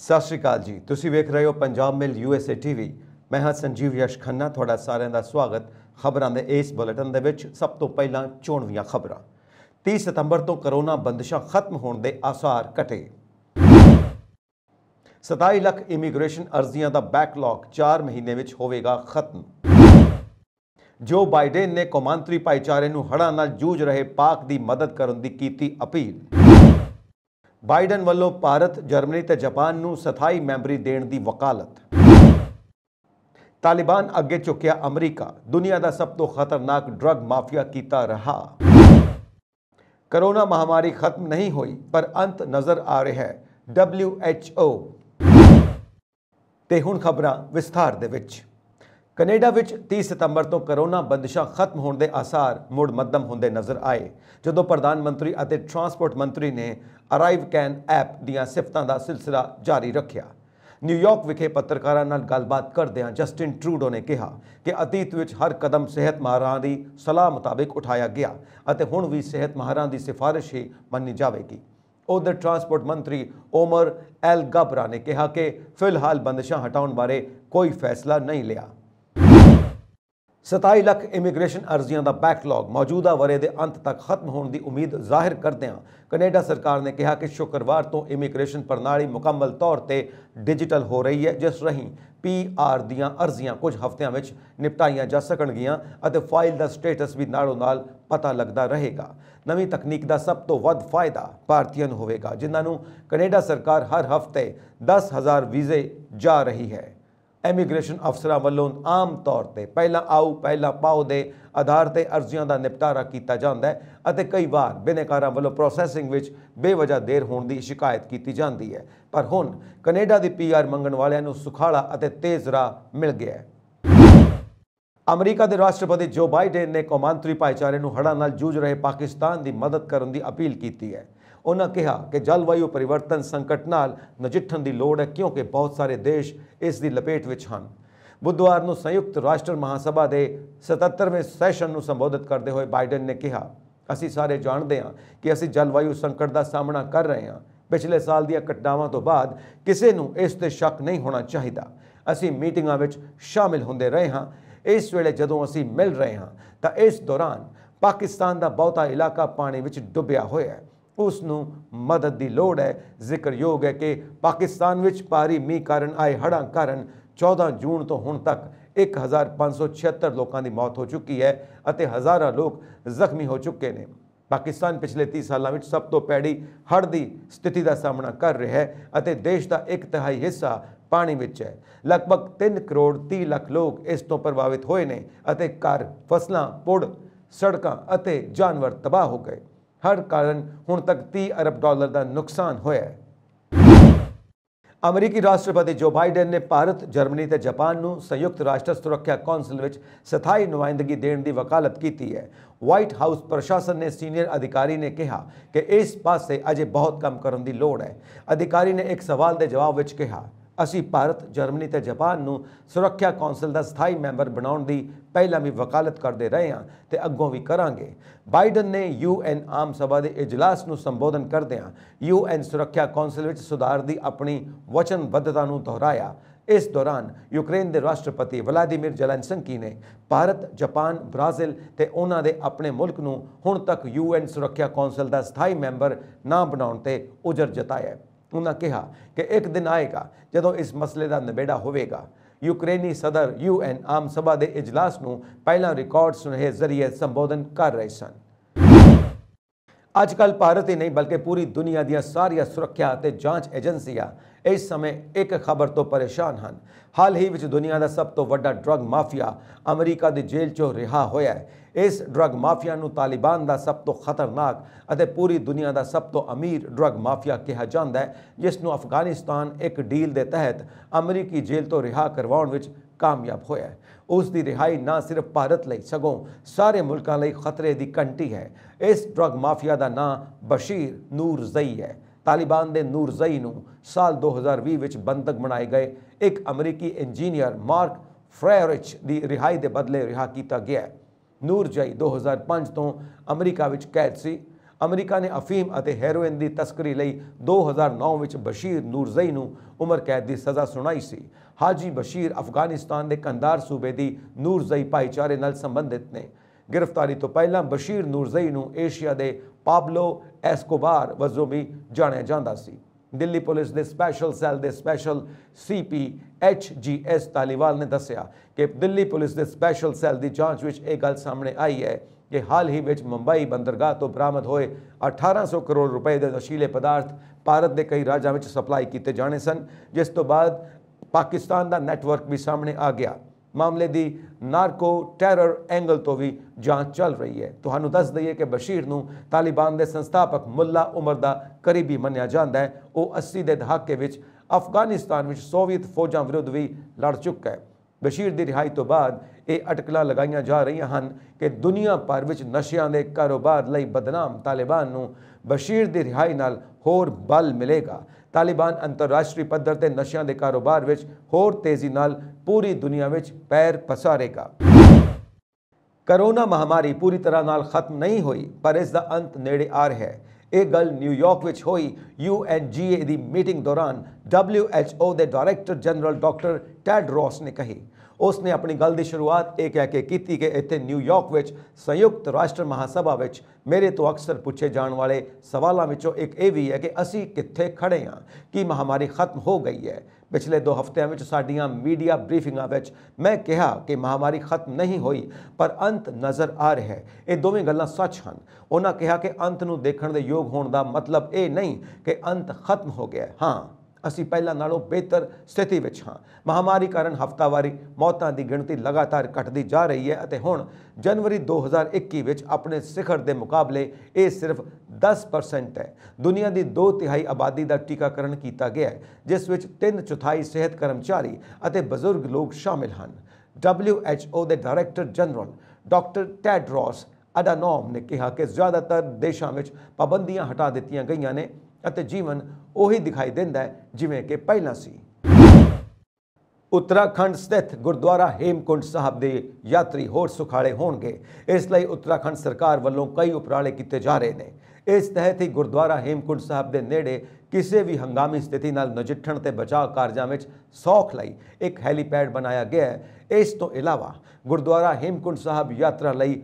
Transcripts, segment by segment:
ਸਤਿ ਸ਼੍ਰੀ ਅਕਾਲ ਜੀ ਤੁਸੀਂ ਵੇਖ ਰਹੇ ਹੋ ਪੰਜਾਬ ਮਿਲ ਯੂਐਸਏ ਟੀਵੀ ਮੈਂ ਹਾਂ ਸੰਜੀਵ ਯਸ਼ ਖੰਨਾ ਤੁਹਾਡਾ ਸਾਰਿਆਂ ਦਾ ਸਵਾਗਤ ਖਬਰਾਂ ਦੇ ਇਸ ਬੁਲੇਟਿਨ ਦੇ ਵਿੱਚ ਸਭ ਤੋਂ ਪਹਿਲਾਂ ਚੋਣਵੀਆਂ ਖਬਰਾਂ 30 ਸਤੰਬਰ ਤੋਂ ਕਰੋਨਾ ਬੰਦਸ਼ਾਂ ਖਤਮ ਹੋਣ ਦੇ ਆਸਾਰ ਘਟੇ 27 ਲੱਖ ਇਮੀਗ੍ਰੇਸ਼ਨ ਅਰਜ਼ੀਆਂ ਦਾ ਬੈਕਲੌਗ 4 ਮਹੀਨੇ ਵਿੱਚ ਹੋਵੇਗਾ ਖਤਮ ਜੋ ਬਾਈਡਨ ਨੇ ਕੌਮਾਂਤਰੀ ਭਾਈਚਾਰੇ ਨੂੰ ਹੜਾਂ ਨਾਲ ਜੂਝ ਰਹੇ ਪਾਕ ਦੀ ਮਦਦ ਕਰਨ ਦੀ ਕੀਤੀ ਅਪੀਲ ਬਾਈਡਨ ਵੱਲੋਂ ਭਾਰਤ ਜਰਮਨੀ ਤੇ ਜਾਪਾਨ ਨੂੰ ਸਥਾਈ ਮੈਂਬਰੀ ਦੇਣ ਦੀ ਵਕਾਲਤ ਤਾਲਿਬਾਨ ਅੱਗੇ ਚੁੱਕਿਆ ਅਮਰੀਕਾ ਦੁਨੀਆ ਦਾ ਸਭ ਤੋਂ ਖਤਰਨਾਕ ਡਰੱਗ ਮਾਫੀਆ ਕੀਤਾ ਰਹਾ ਕਰੋਨਾ ਮਹਾਮਾਰੀ ਖਤਮ ਨਹੀਂ ਹੋਈ ਪਰ ਅੰਤ ਨਜ਼ਰ ਆ ਰਿਹਾ ਹੈ WHO ਤੇ ਹੁਣ ਖਬਰਾਂ ਵਿਸਥਾਰ ਦੇ ਵਿੱਚ ਕੈਨੇਡਾ ਵਿੱਚ 30 ਸਤੰਬਰ ਤੋਂ ਕਰੋਨਾ ਬੰਦਸ਼ਾਂ ਖਤਮ ਹੋਣ ਦੇ ਆਸਾਰ ਮੁੜ ਮੱਧਮ ਹੁੰਦੇ ਨਜ਼ਰ ਆਏ ਜਦੋਂ ਪ੍ਰਧਾਨ ਮੰਤਰੀ ਅਤੇ ਟਰਾਂਸਪੋਰਟ ਮੰਤਰੀ ਨੇ ਅਰਾਈਵ ਕੈਨ ਐਪ ਦੀਆਂ ਸਿਫਤਾਂ ਦਾ ਸਿਲਸਿਲਾ ਜਾਰੀ ਰੱਖਿਆ ਨਿਊਯਾਰਕ ਵਿਖੇ ਪੱਤਰਕਾਰਾਂ ਨਾਲ ਗੱਲਬਾਤ ਕਰਦਿਆਂ ਜਸਟਿਨ ਟਰੂਡੋ ਨੇ ਕਿਹਾ ਕਿ ਅਤੀਤ ਵਿੱਚ ਹਰ ਕਦਮ ਸਿਹਤ ਮਾਹਰਾਂ ਦੀ ਸਲਾਹ ਮੁਤਾਬਕ ਉਠਾਇਆ ਗਿਆ ਅਤੇ ਹੁਣ ਵੀ ਸਿਹਤ ਮਾਹਰਾਂ ਦੀ ਸਿਫਾਰਿਸ਼ ਹੀ ਮੰਨੀ ਜਾਵੇਗੀ ਉਧਰ ਟਰਾਂਸਪੋਰਟ ਮੰਤਰੀ ਓਮਰ ਐਲ ਗਬਰਾ ਨੇ ਕਿਹਾ ਕਿ ਫਿਲਹਾਲ ਬੰਦਸ਼ਾਂ ਹਟਾਉਣ ਬਾਰੇ ਕੋਈ ਫੈਸਲਾ ਨਹੀਂ ਲਿਆ 27 ਲੱਖ ਇਮੀਗ੍ਰੇਸ਼ਨ ਅਰਜ਼ੀਆਂ ਦਾ ਬੈਕਲੌਗ ਮੌਜੂਦਾ ਵਰੇ ਦੇ ਅੰਤ ਤੱਕ ਖਤਮ ਹੋਣ ਦੀ ਉਮੀਦ ਜ਼ਾਹਿਰ ਕਰਦਿਆਂ ਕੈਨੇਡਾ ਸਰਕਾਰ ਨੇ ਕਿਹਾ ਕਿ ਸ਼ੁੱਕਰਵਾਰ ਤੋਂ ਇਮੀਗ੍ਰੇਸ਼ਨ ਪ੍ਰਣਾਲੀ ਮੁਕੰਮਲ ਤੌਰ ਤੇ ਡਿਜੀਟਲ ਹੋ ਰਹੀ ਹੈ ਜਿਸ ਰਹੀਂ ਪੀਆਰ ਦੀਆਂ ਅਰਜ਼ੀਆਂ ਕੁਝ ਹਫ਼ਤਿਆਂ ਵਿੱਚ ਨਿਪਟਾਈਆਂ ਜਾ ਸਕਣਗੀਆਂ ਅਤੇ ਫਾਈਲ ਦਾ ਸਟੇਟਸ ਵੀ ਨਾਲੋਂ ਨਾਲ ਪਤਾ ਲੱਗਦਾ ਰਹੇਗਾ ਨਵੀਂ ਤਕਨੀਕ ਦਾ ਸਭ ਤੋਂ ਵੱਧ ਫਾਇਦਾ ਭਾਰਤੀਆਂ ਨੂੰ ਹੋਵੇਗਾ ਜਿਨ੍ਹਾਂ ਨੂੰ ਕੈਨੇਡਾ ਸਰਕਾਰ ਹਰ ਹਫ਼ਤੇ 10000 ਵੀਜ਼ੇ ਜਾ ਰਹੀ ਹੈ ਇਮੀਗ੍ਰੇਸ਼ਨ ਅਫਸਰਾਂ ਵੱਲੋਂ ਆਮ ਤੌਰ ਤੇ ਪਹਿਲਾਂ ਆਉ ਪਹਿਲਾਂ ਪਾਉ ਦੇ ਆਧਾਰ ਤੇ ਅਰਜ਼ੀਆਂ ਦਾ ਨਿਪਟਾਰਾ ਕੀਤਾ ਜਾਂਦਾ ਹੈ ਅਤੇ ਕਈ ਵਾਰ ਬਿਨੇਕਾਰਾਂ ਵੱਲੋਂ ਪ੍ਰੋਸੈਸਿੰਗ ਵਿੱਚ ਬੇਵਜ੍ਹਾ ਦੇਰ ਹੋਣ ਦੀ ਸ਼ਿਕਾਇਤ ਕੀਤੀ ਜਾਂਦੀ ਹੈ ਪਰ ਹੁਣ ਕੈਨੇਡਾ ਦੀ ਪੀਆਰ ਮੰਗਣ ਵਾਲਿਆਂ ਨੂੰ ਸੁਖਾਲਾ ਅਤੇ ਤੇਜ਼ ਰਾਹ ਮਿਲ ਗਿਆ ਹੈ ਅਮਰੀਕਾ ਦੇ ਰਾਸ਼ਟਰਪਤੀ ਜੋ ਬਾਈਡਨ ਨੇ ਕੌਮਾਂਤਰੀ ਭਾਈਚਾਰੇ ਨੂੰ ਹੜਾਂ ਨਾਲ ਜੂਝ ਰਹੇ ਪਾਕਿਸਤਾਨ ਦੀ ਮਦਦ ਕਰਨ ਦੀ ਅਪੀਲ ਕੀਤੀ ਹੈ ਉਹਨਾਂ ਕਿਹਾ ਕਿ ਜਲਵਾਯੂ ਪਰਿਵਰਤਨ ਸੰਕਟ ਨਾਲ ਨਜਿੱਠਣ ਦੀ ਲੋੜ ਹੈ ਕਿਉਂਕਿ ਬਹੁਤ ਸਾਰੇ ਦੇਸ਼ ਇਸ ਦੀ ਲਪੇਟ ਵਿੱਚ ਹਨ ਬੁੱਧਵਾਰ ਨੂੰ ਸੰਯੁਕਤ ਰਾਸ਼ਟਰ ਮਹਾਸਭਾ ਦੇ 77ਵੇਂ ਸੈਸ਼ਨ ਨੂੰ ਸੰਬੋਧਿਤ ਕਰਦੇ ਹੋਏ ਬਾਈਡਨ ਨੇ ਕਿਹਾ ਅਸੀਂ ਸਾਰੇ ਜਾਣਦੇ ਹਾਂ ਕਿ ਅਸੀਂ ਜਲਵਾਯੂ ਸੰਕਟ ਦਾ ਸਾਹਮਣਾ ਕਰ ਰਹੇ ਹਾਂ ਪਿਛਲੇ ਸਾਲ ਦੀਆਂ ਘਟਨਾਵਾਂ ਤੋਂ ਬਾਅਦ ਕਿਸੇ ਨੂੰ ਇਸ ਤੇ ਸ਼ੱਕ ਨਹੀਂ ਹੋਣਾ ਚਾਹੀਦਾ ਅਸੀਂ ਮੀਟਿੰਗਾਂ ਵਿੱਚ ਸ਼ਾਮਿਲ ਹੁੰਦੇ ਰਹੇ ਹਾਂ ਇਸ ਵੇਲੇ ਜਦੋਂ ਅਸੀਂ ਮਿਲ ਰਹੇ ਹਾਂ ਤਾਂ ਇਸ ਦੌਰਾਨ ਪਾਕਿਸਤਾਨ ਦਾ ਬਹੁਤਾ ਇਲਾਕਾ ਪਾਣੀ ਵਿੱਚ ਡੁੱਬਿਆ ਹੋਇਆ ਹੈ ਉਸ ਨੂੰ ਮਦਦ ਦੀ ਲੋੜ ਹੈ ਜ਼ਿਕਰਯੋਗ ਹੈ ਕਿ ਪਾਕਿਸਤਾਨ ਵਿੱਚ ਭਾਰੀ ਮੀਂਹ ਕਾਰਨ ਆਏ ਹੜ੍ਹਾਂ ਕਾਰਨ 14 ਜੂਨ ਤੋਂ ਹੁਣ ਤੱਕ 1576 ਲੋਕਾਂ ਦੀ ਮੌਤ ਹੋ ਚੁੱਕੀ ਹੈ ਅਤੇ ਹਜ਼ਾਰਾਂ ਲੋਕ ਜ਼ਖਮੀ ਹੋ ਚੁੱਕੇ ਨੇ ਪਾਕਿਸਤਾਨ ਪਿਛਲੇ 30 ਸਾਲਾਂ ਵਿੱਚ ਸਭ ਤੋਂ ਪੈੜੀ ਹੜ੍ਹ ਦੀ ਸਥਿਤੀ ਦਾ ਸਾਹਮਣਾ ਕਰ ਰਿਹਾ ਹੈ ਅਤੇ ਦੇਸ਼ ਦਾ ਇੱਕ ਤਿਹਾਈ ਹਿੱਸਾ ਪਾਣੀ ਵਿੱਚ ਹੈ ਲਗਭਗ 3 ਕਰੋੜ 30 ਲੱਖ ਲੋਕ ਇਸ ਤੋਂ ਪ੍ਰਭਾਵਿਤ ਹੋਏ ਨੇ ਅਤੇ ਘਰ ਫਸਲਾਂ ਪੁੜ ਸੜਕਾਂ ਅਤੇ ਜਾਨਵਰ ਤਬਾਹ ਹੋ ਗਏ ਹੜ ਕਾਰਨ ਹੁਣ ਤੱਕ 30 ਅਰਬ ਡਾਲਰ ਦਾ ਨੁਕਸਾਨ ਹੋਇਆ ਹੈ ਅਮਰੀਕੀ ਰਾਸ਼ਟਰਪਤੀ ਜੋ ਬਾਈਡਨ ਨੇ ਭਾਰਤ, ਜਰਮਨੀ ਤੇ ਜਾਪਾਨ ਨੂੰ ਸੰਯੁਕਤ ਰਾਸ਼ਟਰ ਸੁਰੱਖਿਆ ਕੌਂਸਲ ਵਿੱਚ ਸਥਾਈ ਨੁਮਾਇੰਦਗੀ ਦੇਣ ਦੀ ਵਕਾਲਤ ਕੀਤੀ ਹੈ। ਵਾਈਟ ਹਾਊਸ ਪ੍ਰਸ਼ਾਸਨ ਨੇ ਸੀਨੀਅਰ ਅਧਿਕਾਰੀ ਨੇ ਕਿਹਾ ਕਿ ਇਸ ਪਾਸੇ ਅਜੇ ਬਹੁਤ ਕੰਮ ਕਰਨ ਦੀ ਲੋੜ ਹੈ। ਅਧਿਕਾਰੀ ਨੇ ਇੱਕ ਸਵਾਲ ਦੇ ਜਵਾਬ ਵਿੱਚ ਕਿਹਾ ਅਸੀਂ ਭਾਰਤ ਜਰਮਨੀ ਤੇ ਜਾਪਾਨ ਨੂੰ ਸੁਰੱਖਿਆ ਕੌਂਸਲ ਦਾ ਸਥਾਈ ਮੈਂਬਰ ਬਣਾਉਣ ਦੀ ਪਹਿਲਾਂ ਵੀ ਵਕਾਲਤ ਕਰਦੇ ਰਹੇ ਹਾਂ ਤੇ ਅੱਗੋਂ ਵੀ ਕਰਾਂਗੇ ਬਾਈਡਨ ਨੇ ਯੂਐਨ ਆਮ ਸਭਾ ਦੇ اجلاس ਨੂੰ ਸੰਬੋਧਨ ਕਰਦਿਆਂ ਯੂਐਨ ਸੁਰੱਖਿਆ ਕੌਂਸਲ ਵਿੱਚ ਸੁਧਾਰ ਦੀ ਆਪਣੀ ਵਚਨਬੱਧਤਾ ਨੂੰ ਦੁਹਰਾਇਆ ਇਸ ਦੌਰਾਨ ਯੂਕਰੇਨ ਦੇ ਰਾਸ਼ਟਰਪਤੀ ਵਲਾਦੀਮੀਰ ਜ਼ੈਲੈਂਸਕੀ ਨੇ ਭਾਰਤ, ਜਾਪਾਨ, ਬ੍ਰਾਜ਼ੀਲ ਤੇ ਉਹਨਾਂ ਦੇ ਆਪਣੇ ਮੁਲਕ ਨੂੰ ਹੁਣ ਤੱਕ ਯੂਐਨ ਸੁਰੱਖਿਆ ਕੌਂਸਲ ਦਾ ਸਥਾਈ ਮੈਂਬਰ ਨਾ ਬਣਾਉਣ ਤੇ ਉਜਰ ਜਤਾਇਆ ਉਹਨਾਂ ਕਿਹਾ ਕਿ ਇੱਕ ਦਿਨ ਆਏਗਾ ਜਦੋਂ ਇਸ ਮਸਲੇ ਦਾ ਨਿਬੇੜਾ ਹੋਵੇਗਾ ਯੂਕਰੇਨੀ ਸਦਰ ਯੂਐਨ ਆਮ ਸਭਾ ਦੇ اجلاس ਨੂੰ ਪਹਿਲਾਂ ਰਿਕਾਰਡ ਸੁਨੇਹੇ ਜ਼ਰੀਏ ਸੰਬੋਧਨ ਕਰ ਰਹੇ ਸਨ ਅੱਜ ਕੱਲ ਭਾਰਤ ਹੀ ਨਹੀਂ ਬਲਕਿ ਪੂਰੀ ਦੁਨੀਆ ਦੀਆਂ ਸਾਰੀਆਂ ਸੁਰੱਖਿਆ ਅਤੇ ਜਾਂਚ ਏਜੰਸੀਆਂ ਇਸ ਸਮੇਂ ਇੱਕ ਖਬਰ ਤੋਂ ਪਰੇਸ਼ਾਨ ਹਨ ਹਾਲ ਹੀ ਵਿੱਚ ਦੁਨੀਆ ਦਾ ਸਭ ਤੋਂ ਵੱਡਾ ਡਰੱਗ ਮਾਫੀਆ ਅਮਰੀਕਾ ਦੀ ਜੇਲ੍ਹ 'ਚੋਂ ਰਿਹਾ ਹੋਇਆ ਹੈ ਇਸ ਡਰੱਗ ਮਾਫੀਆ ਨੂੰ ਤਾਲਿਬਾਨ ਦਾ ਸਭ ਤੋਂ ਖਤਰਨਾਕ ਅਤੇ ਪੂਰੀ ਦੁਨੀਆ ਦਾ ਸਭ ਤੋਂ ਅਮੀਰ ਡਰੱਗ ਮਾਫੀਆ ਕਿਹਾ ਜਾਂਦਾ ਹੈ ਜਿਸ ਨੂੰ ਅਫਗਾਨਿਸਤਾਨ ਇੱਕ ਡੀਲ ਦੇ ਤਹਿਤ ਅਮਰੀਕੀ ਜੇਲ੍ਹ ਤੋਂ ਰਿਹਾ ਕਰਵਾਉਣ ਵਿੱਚ ਕਾਮਯਾਬ ਹੋਇਆ ਹੈ ਉਸ ਦੀ ਰਿਹਾਈ ਨਾ ਸਿਰਫ ਭਾਰਤ ਲਈ ਸਗੋਂ ਸਾਰੇ ਮੁਲਕਾਂ ਲਈ ਖਤਰੇ ਦੀ ਕੰਟੀ ਹੈ ਇਸ ਡਰੱਗ ਮਾਫੀਆ ਦਾ ਨਾਂ ਬਸ਼ੀਰ ਨੂਰ ਜ਼ਈ ਹੈ ਤਾਲਿਬਾਨ ਦੇ ਨੂਰਜ਼ਈ ਨੂੰ ਸਾਲ 2020 ਵਿੱਚ ਬੰਦਕ ਬਣਾਏ ਗਏ ਇੱਕ ਅਮਰੀਕੀ ਇੰਜੀਨੀਅਰ ਮਾਰਕ ਫਰੇਰਿਚ ਦੀ ਰਿਹਾਈ ਦੇ ਬਦਲੇ ਰਿਹਾ ਕੀਤਾ ਗਿਆ ਨੂਰਜ਼ਈ 2005 ਤੋਂ ਅਮਰੀਕਾ ਵਿੱਚ ਕੈਦ ਸੀ ਅਮਰੀਕਾ ਨੇ ਅਫੀਮ ਅਤੇ ਹੈਰੋਇਨ ਦੀ ਤਸਕਰੀ ਲਈ 2009 ਵਿੱਚ ਬਸ਼ੀਰ ਨੂਰਜ਼ਈ ਨੂੰ ਉਮਰ ਕੈਦ ਦੀ ਸਜ਼ਾ ਸੁਣਾਈ ਸੀ ਹਾਜੀ ਬਸ਼ੀਰ ਅਫਗਾਨਿਸਤਾਨ ਦੇ ਕੰਦਾਰ ਸੂਬੇ ਦੀ ਨੂਰਜ਼ਈ ਭਾਈਚਾਰੇ ਨਾਲ ਸੰਬੰਧਿਤ ਨੇ ਗ੍ਰਿਫਤਾਰੀ ਤੋਂ ਪਹਿਲਾਂ ਬਸ਼ੀਰ ਨੂਰਜ਼ਈ ਨੂੰ ਏਸ਼ੀਆ ਦੇ ਪਾਬਲੋ ਐਸਕੋਬਾਰ ਵਜੋਂ ਵੀ ਜਾਣਿਆ ਜਾਂਦਾ ਸੀ ਦਿੱਲੀ ਪੁਲਿਸ ਦੇ ਸਪੈਸ਼ਲ ਸੈੱਲ ਦੇ special CP H G S Taliwal ਨੇ ਦੱਸਿਆ ਕਿ ਦਿੱਲੀ ਪੁਲਿਸ ਦੇ ਸਪੈਸ਼ਲ ਸੈੱਲ ਦੀ ਜਾਂਚ ਵਿੱਚ ਇਹ ਗੱਲ ਸਾਹਮਣੇ ਆਈ ਹੈ ਕਿ ਹਾਲ ਹੀ ਵਿੱਚ ਮੁੰਬਈ ਬੰਦਰਗਾਹ ਤੋਂ ਬਰਾਮਦ ਹੋਏ 1800 ਕਰੋੜ ਰੁਪਏ ਦੇ ਨਸ਼ੀਲੇ ਪਦਾਰਥ ਭਾਰਤ ਦੇ ਕਈ ਰਾਜਾਂ ਵਿੱਚ ਸਪਲਾਈ ਕੀਤੇ ਜਾਣੇ ਸਨ ਜਿਸ ਤੋਂ ਬਾਅਦ ਪਾਕਿਸਤਾਨ ਦਾ ਨੈਟਵਰਕ ਵੀ ਸਾਹਮਣੇ ਆ ਗਿਆ ਮਾਮਲੇ ਦੀ ਨਾਰਕੋ ਟੈਰਰ ਐਂਗਲ ਤੋਂ ਵੀ ਜਾਂਚ ਚੱਲ ਰਹੀ ਹੈ ਤੁਹਾਨੂੰ ਦੱਸ ਦਈਏ ਕਿ ਬਸ਼ੀਰ ਨੂੰ ਤਾਲਿਬਾਨ ਦੇ ਸੰਸਥਾਪਕ ਮੁੱਲਾ ਉਮਰ ਦਾ ਕਰੀਬੀ ਮੰਨਿਆ ਜਾਂਦਾ ਹੈ ਉਹ 80 ਦੇ ਦਹਾਕੇ ਵਿੱਚ ਅਫਗਾਨਿਸਤਾਨ ਵਿੱਚ ਸੋਵੀਅਤ ਫੌਜਾਂ ਵਿਰੁੱਧ ਵੀ ਲੜ ਚੁੱਕਾ ਹੈ ਬਸ਼ੀਰ ਦੀ ਰਿਹਾਈ ਤੋਂ ਬਾਅਦ ਇਹ ਅਟਕਲਾਂ ਲਗਾਈਆਂ ਜਾ ਰਹੀਆਂ ਹਨ ਕਿ ਦੁਨੀਆ ਭਰ ਵਿੱਚ ਨਸ਼ਿਆਂ ਦੇ ਕਾਰੋਬਾਰ ਲਈ ਬਦਨਾਮ ਤਾਲਿਬਾਨ ਨੂੰ ਬਸ਼ੀਰ ਦੀ ਰਿਹਾਈ ਨਾਲ ਹੋਰ ਬਲ ਮਿਲੇਗਾ ਤਾਲਿਬਾਨ ਅੰਤਰਰਾਸ਼ਟਰੀ ਪੱਧਰ ਤੇ ਨਸ਼ਿਆਂ ਦੇ ਕਾਰੋਬਾਰ ਵਿੱਚ ਹੋਰ ਤੇਜ਼ੀ ਨਾਲ ਪੂਰੀ ਦੁਨੀਆ ਵਿੱਚ ਪੈਰ ਪਸਾਰੇਗਾ ਕਰੋਨਾ ਮਹਾਮਾਰੀ ਪੂਰੀ ਤਰ੍ਹਾਂ ਨਾਲ ਖਤਮ ਨਹੀਂ ਹੋਈ ਪਰ ਇਸ ਦਾ ਅੰਤ ਨੇੜੇ ਆ ਰਿਹਾ ਹੈ ਇਹ ਗੱਲ ਨਿਊਯਾਰਕ ਵਿੱਚ ਹੋਈ ਯੂਐਨਜੀਏ ਦੀ ਮੀਟਿੰਗ ਦੌਰਾਨ WHO ਦੇ director general doctor Tedros ਨੇ ਕਹੀ ਉਸ ਨੇ ਆਪਣੀ ਗੱਲ ਦੀ ਸ਼ੁਰੂਆਤ ਇਹ ਕਹਿ ਕੇ ਕੀਤੀ ਕਿ ਇੱਥੇ ਨਿਊਯਾਰਕ ਵਿੱਚ ਸੰਯੁਕਤ ਰਾਸ਼ਟਰ ਮਹਾਸਭਾ ਵਿੱਚ ਮੇਰੇ ਤੋਂ ਅਕਸਰ ਪੁੱਛੇ ਜਾਣ ਵਾਲੇ ਸਵਾਲਾਂ ਵਿੱਚੋਂ ਇੱਕ ਇਹ ਵੀ ਹੈ ਕਿ ਅਸੀਂ ਕਿੱਥੇ ਖੜੇ ਹਾਂ ਕੀ ਮਹਾਮਾਰੀ ਖਤਮ ਹੋ ਗਈ ਹੈ ਪਿਛਲੇ 2 ਹਫ਼ਤਿਆਂ ਵਿੱਚ ਸਾਡੀਆਂ ਮੀਡੀਆ ਬਰੀਫਿੰਗਾਂ ਵਿੱਚ ਮੈਂ ਕਿਹਾ ਕਿ ਮਹਾਮਾਰੀ ਖਤਮ ਨਹੀਂ ਹੋਈ ਪਰ ਅੰਤ ਨਜ਼ਰ ਆ ਰਿਹਾ ਹੈ ਇਹ ਦੋਵੇਂ ਗੱਲਾਂ ਸੱਚ ਹਨ ਉਹਨਾਂ ਕਿਹਾ ਕਿ ਅੰਤ ਨੂੰ ਦੇਖਣ ਦੇ ਯੋਗ ਹੋਣ ਦਾ ਮਤਲਬ ਇਹ ਨਹੀਂ ਕਿ ਅੰਤ ਖਤਮ ਹੋ ਗਿਆ ਹਾਂ ਅਸੀਂ ਪਹਿਲਾਂ ਨਾਲੋਂ ਬਿਹਤਰ ਸਥਿਤੀ ਵਿੱਚ ਹਾਂ ਮਹਾਮਾਰੀ ਕਾਰਨ ਹਫਤਾਵਾਰੀ ਮੌਤਾਂ ਦੀ ਗਿਣਤੀ ਲਗਾਤਾਰ ਘਟਦੀ ਜਾ ਰਹੀ ਹੈ ਅਤੇ ਹੁਣ ਜਨਵਰੀ 2021 ਵਿੱਚ ਆਪਣੇ ਸਿਖਰ ਦੇ ਮੁਕਾਬਲੇ ਇਹ ਸਿਰਫ 10% ਹੈ ਦੁਨੀਆ ਦੀ 2 ਤਿਹਾਈ ਆਬਾਦੀ ਦਾ ਟੀਕਾਕਰਨ ਕੀਤਾ ਗਿਆ ਹੈ ਜਿਸ ਵਿੱਚ 3 ਚੌਥਾਈ ਸਿਹਤ ਕਰਮਚਾਰੀ ਅਤੇ ਬਜ਼ੁਰਗ ਲੋਕ ਸ਼ਾਮਿਲ ਹਨ WHO ਦੇ ਡਾਇਰੈਕਟਰ ਜਨਰਲ ਡਾਕਟਰ ਟੈਡਰੋਸ ਰੌਸ ਅਡਾਨੋਮ ਨੇ ਕਿਹਾ ਕਿ ਜ਼ਿਆਦਾਤਰ ਦੇਸ਼ਾਂ ਵਿੱਚ ਪਾਬੰਦੀਆਂ ਹਟਾ ਦਿੱਤੀਆਂ ਗਈਆਂ ਨੇ ਅਤੇ ਜੀਵਨ ਉਹੀ ਦਿਖਾਈ ਦਿੰਦਾ ਹੈ ਜਿਵੇਂ ਕਿ ਪਹਿਲਾਂ ਸੀ ਉੱਤਰਾਖੰਡ ਸਥਿਤ ਗੁਰਦੁਆਰਾ ਹੇਮਕੁੰਡ ਸਾਹਿਬ ਦੇ ਯਾਤਰੀ ਹੋਰ ਸੁਖਾਲੇ ਹੋਣਗੇ ਇਸ ਲਈ ਉੱਤਰਾਖੰਡ ਸਰਕਾਰ ਵੱਲੋਂ ਕਈ ਉਪਰਾਲੇ ਕੀਤੇ ਜਾ ਰਹੇ ਨੇ ਇਸ ਤਹਿਤ ਹੀ ਗੁਰਦੁਆਰਾ ਹੇਮਕੁੰਡ ਸਾਹਿਬ ਦੇ ਨੇੜੇ ਕਿਸੇ ਵੀ ਹੰਗਾਮੀ ਸਥਿਤੀ ਨਾਲ ਨਜਿੱਠਣ ਤੇ ਬਚਾਅ ਕਾਰਜਾਂ ਵਿੱਚ ਸੌਖ ਲਈ ਇੱਕ ਹੈਲੀਪੈਡ ਬਣਾਇਆ ਗਿਆ ਹੈ ਇਸ ਤੋਂ ਇਲਾਵਾ ਗੁਰਦੁਆਰਾ ਹੇਮਕੁੰਡ ਸਾਹਿਬ ਯਾਤਰਾ ਲਈ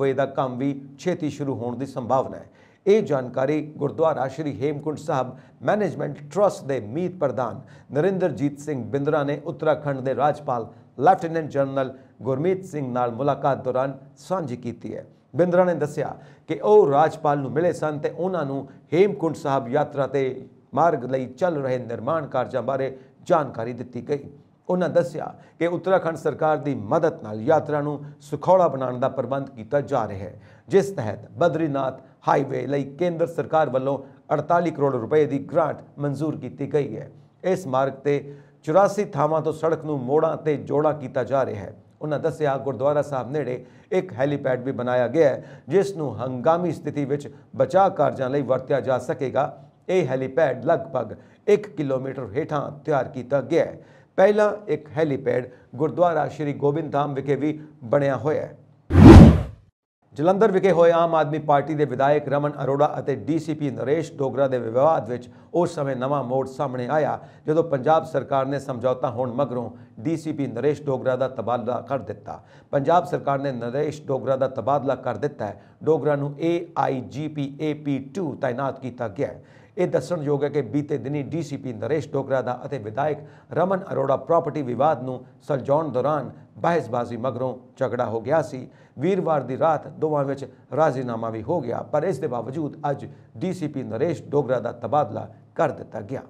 ਵੇ ਦਾ ਕੰਮ ਵੀ ਛੇਤੀ ਸ਼ੁਰੂ ਹੋਣ ਦੀ ਸੰਭਾਵਨਾ ਹੈ ਇਹ ਜਾਣਕਾਰੀ ਗੁਰਦੁਆਰਾ ਸ਼੍ਰੀ ਹੇਮਕੁੰਟ ਸਾਹਿਬ ਮੈਨੇਜਮੈਂਟ ਟਰਸਟ ਦੇ ਮੀਤ ਪ੍ਰਧਾਨ ਨਰਿੰਦਰਜੀਤ ਸਿੰਘ ਬਿੰਦਰਾ ਨੇ ਉੱਤਰਾਖੰਡ ਦੇ ਰਾਜਪਾਲ ਲੈਫਟੀਨੈਂਟ ਜਨਰਲ ਗੁਰਮੀਤ ਸਿੰਘ ਨਾਲ ਮੁਲਾਕਾਤ ਦੌਰਾਨ ਸਾਂਝੀ ਕੀਤੀ ਹੈ ਬਿੰਦਰਾ ਨੇ ਦੱਸਿਆ ਕਿ ਉਹ ਰਾਜਪਾਲ ਨੂੰ ਮਿਲੇ ਸਨ ਤੇ ਉਹਨਾਂ ਨੂੰ ਹੇਮਕੁੰਟ ਸਾਹਿਬ ਯਾਤਰਾ ਤੇ ਮਾਰਗ ਲਈ ਚੱਲ ਰਹੇ ਨਿਰਮਾਣ ਕਾਰਜਾਂ ਬਾਰੇ ਜਾਣਕਾਰੀ ਦਿੱਤੀ ਗਈ ਉਹਨਾਂ ਦੱਸਿਆ ਕਿ ਉੱਤਰਾਖੰਡ ਸਰਕਾਰ ਦੀ ਮਦਦ ਨਾਲ ਯਾਤਰਾ ਨੂੰ ਸੁਖੌਲਾ ਬਣਾਉਣ ਦਾ ਪ੍ਰਬੰਧ ਕੀਤਾ ਜਾ ਰਿਹਾ ਹੈ ਜਿਸ ਤਹਿਤ ਬਦਰੀਨਾਥ ਹਾਈਵੇ ਲਈ ਕੇਂਦਰ ਸਰਕਾਰ ਵੱਲੋਂ 48 ਕਰੋੜ ਰੁਪਏ ਦੀ ਗ੍ਰਾਂਟ ਮਨਜ਼ੂਰ ਕੀਤੀ ਗਈ ਹੈ ਇਸ ਮਾਰਗ ਤੇ 84 ਥਾਵਾਂ ਤੋਂ ਸੜਕ ਨੂੰ ਮੋੜਾਂ ਤੇ ਜੋੜਾ ਕੀਤਾ ਜਾ ਰਿਹਾ ਹੈ ਉਹਨਾਂ ਦੱਸਿਆ ਗੁਰਦੁਆਰਾ ਸਾਹਿਬ ਨੇੜੇ ਇੱਕ ਹੈਲੀਪੈਡ ਵੀ ਬਣਾਇਆ ਗਿਆ ਹੈ ਜਿਸ ਨੂੰ ਹੰਗਾਮੀ ਸਥਿਤੀ ਵਿੱਚ ਬਚਾਅ ਕਾਰਜਾਂ ਲਈ ਵਰਤਿਆ ਜਾ ਸਕੇਗਾ ਇਹ ਹੈਲੀਪੈਡ ਲਗਭਗ 1 ਕਿਲੋਮੀਟਰ ਹੇਠਾਂ ਤਿਆਰ ਕੀਤਾ ਗਿਆ ਹੈ ਪਹਿਲਾ ਇੱਕ ਹੈਲੀਪੈਡ ਗੁਰਦੁਆਰਾ ਸ਼੍ਰੀ ਗੋਬਿੰਦ ਧਾਮ ਵਿਖੇ ਵੀ ਬਣਿਆ ਹੋਇਆ ਹੈ ਜਲੰਧਰ ਵਿਖੇ ਹੋਏ ਆਮ ਆਦਮੀ ਪਾਰਟੀ ਦੇ ਵਿਧਾਇਕ ਰਮਨ ਅਰੋੜਾ ਅਤੇ ਡੀਸੀਪੀ ਨਰੇਸ਼ ਡੋਗਰਾ ਦੇ ਵਿਵਾਦ ਵਿੱਚ ਉਸ ਸਮੇਂ ਨਵਾਂ ਮੋੜ ਸਾਹਮਣੇ ਆਇਆ ਜਦੋਂ ਪੰਜਾਬ ਸਰਕਾਰ ਨੇ ਸਮਝੌਤਾ ਹੋਣ ਮਗਰੋਂ ਡੀਸੀਪੀ ਨਰੇਸ਼ ਡੋਗਰਾ ਦਾ ਤਬਾਦਲਾ ਕਰ ਦਿੱਤਾ ਪੰਜਾਬ ਸਰਕਾਰ ਨੇ ਨਰੇਸ਼ ਡੋਗਰਾ ਦਾ ਤਬਾਦਲਾ ਕਰ ਦਿੱਤਾ ਹੈ ਡੋਗਰਾ ਨੂੰ ਏਆਈਜੀਪੀ ਏਪੀ2 ਤਾਇਨਾਤ ਕੀਤਾ ਗਿਆ ਹੈ ਇਹ ਦੱਸਣਯੋਗ ਹੈ ਕਿ ਬੀਤੇ ਦਿਨੀ ਡੀਸੀਪੀ ਨਰੇਸ਼ ਡੋਗਰਾ ਦਾ ਅਤੇ ਵਿਧਾਇਕ ਰਮਨ ਅਰੋੜਾ ਪ੍ਰਾਪਰਟੀ ਵਿਵਾਦ ਨੂੰ ਸਲਝਾਉਣ ਦੌਰਾਨ ਬਹਿਸਬਾਜ਼ੀ ਮਗਰੋਂ ਝਗੜਾ ਹੋ ਗਿਆ ਸੀ ਵੀਰਵਾਰ ਦੀ ਰਾਤ ਦੋਵਾਂ ਵਿੱਚ ਰਾਜ਼ੀਨਾਮਾ ਵੀ ਹੋ ਗਿਆ ਪਰ ਇਸ ਦੇ ਬਾਵਜੂਦ ਅੱਜ ਡੀਸੀਪੀ ਨਰੇਸ਼ ਡੋਗਰਾ ਦਾ ਤਬਾਦਲਾ ਕਰ ਦਿੱਤਾ ਗਿਆ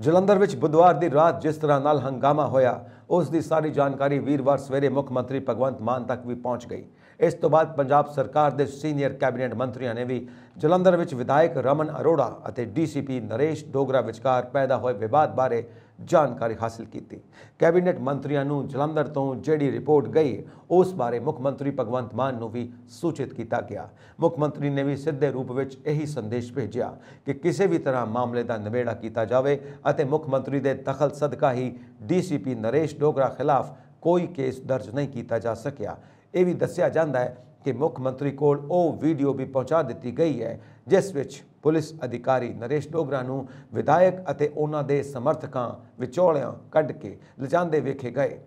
ਜਲੰਧਰ ਵਿੱਚ ਬੁੱਧਵਾਰ ਦੀ ਰਾਤ ਜਿਸ ਤਰ੍ਹਾਂ ਨਾਲ ਹੰਗਾਮਾ ਹੋਇਆ ਉਸ ਦੀ ਸਾਰੀ ਜਾਣਕਾਰੀ ਵੀਰਵਾਰ ਸਵੇਰੇ ਮੁੱਖ ਮੰਤਰੀ ਭਗਵੰਤ ਮਾਨ ਤੱਕ ਵੀ ਪਹੁੰਚ ਗਈ ਇਸ ਤੋਂ ਬਾਅਦ ਪੰਜਾਬ ਸਰਕਾਰ ਦੇ ਸੀਨੀਅਰ ਕੈਬਨਿਟ ਮੰਤਰੀਆਂ ਨੇ ਵੀ ਜਲੰਧਰ ਵਿੱਚ ਵਿਧਾਇਕ ਰਮਨ ਅਰੋੜਾ ਅਤੇ ਡੀਸੀਪੀ ਨਰੇਸ਼ ਡੋਗਰਾ ਵਿਚਕਾਰ ਪੈਦਾ ਹੋਏ ਵਿਵਾਦ ਬਾਰੇ ਜਾਣਕਾਰੀ ਹਾਸਲ ਕੀਤੀ ਕੈਬਨਿਟ ਮੰਤਰੀਆਂ ਨੂੰ ਜਲੰਧਰ ਤੋਂ ਜਿਹੜੀ ਰਿਪੋਰਟ ਗਈ ਉਸ ਬਾਰੇ ਮੁੱਖ ਮੰਤਰੀ ਭਗਵੰਤ ਮਾਨ ਨੂੰ ਵੀ ਸੂਚਿਤ ਕੀਤਾ ਗਿਆ ਮੁੱਖ ਮੰਤਰੀ ਨੇ ਵੀ ਸਿੱਧੇ ਰੂਪ ਵਿੱਚ ਇਹੀ ਸੰਦੇਸ਼ ਭੇਜਿਆ ਕਿ ਕਿਸੇ ਵੀ ਤਰ੍ਹਾਂ ਮਾਮਲੇ ਦਾ ਨਿਬੇੜਾ ਕੀਤਾ ਜਾਵੇ ਅਤੇ ਮੁੱਖ ਮੰਤਰੀ ਦੇ ਦਖਲ ਸਦਕਾ ਹੀ ਡੀਸੀਪੀ ਨਰੇਸ਼ ਡੋਗਰਾ ਖਿਲਾਫ ਕੋਈ ਕੇਸ ਦਰਜ ਨਹੀਂ ਕੀਤਾ ਜਾ ਸਕਿਆ ਇਹ ਵੀ ਦੱਸਿਆ ਜਾਂਦਾ ਹੈ ਕਿ ਮੁੱਖ ਮੰਤਰੀ ਕੋਲ ਉਹ ਵੀਡੀਓ ਵੀ ਪਹੁੰਚਾ ਦਿੱਤੀ ਗਈ ਹੈ ਜਿਸ ਵਿੱਚ ਪੁਲਿਸ ਅਧਿਕਾਰੀ ਨਰੇਸ਼ ਡੋਗਰਾ ਨੂੰ ਵਿਧਾਇਕ ਅਤੇ ਉਹਨਾਂ ਦੇ ਸਮਰਥਕਾਂ ਵਿਚੋਲਿਆਂ ਕੱਢ ਕੇ ਲਜਾਂਦੇ ਵੇਖੇ ਗਏ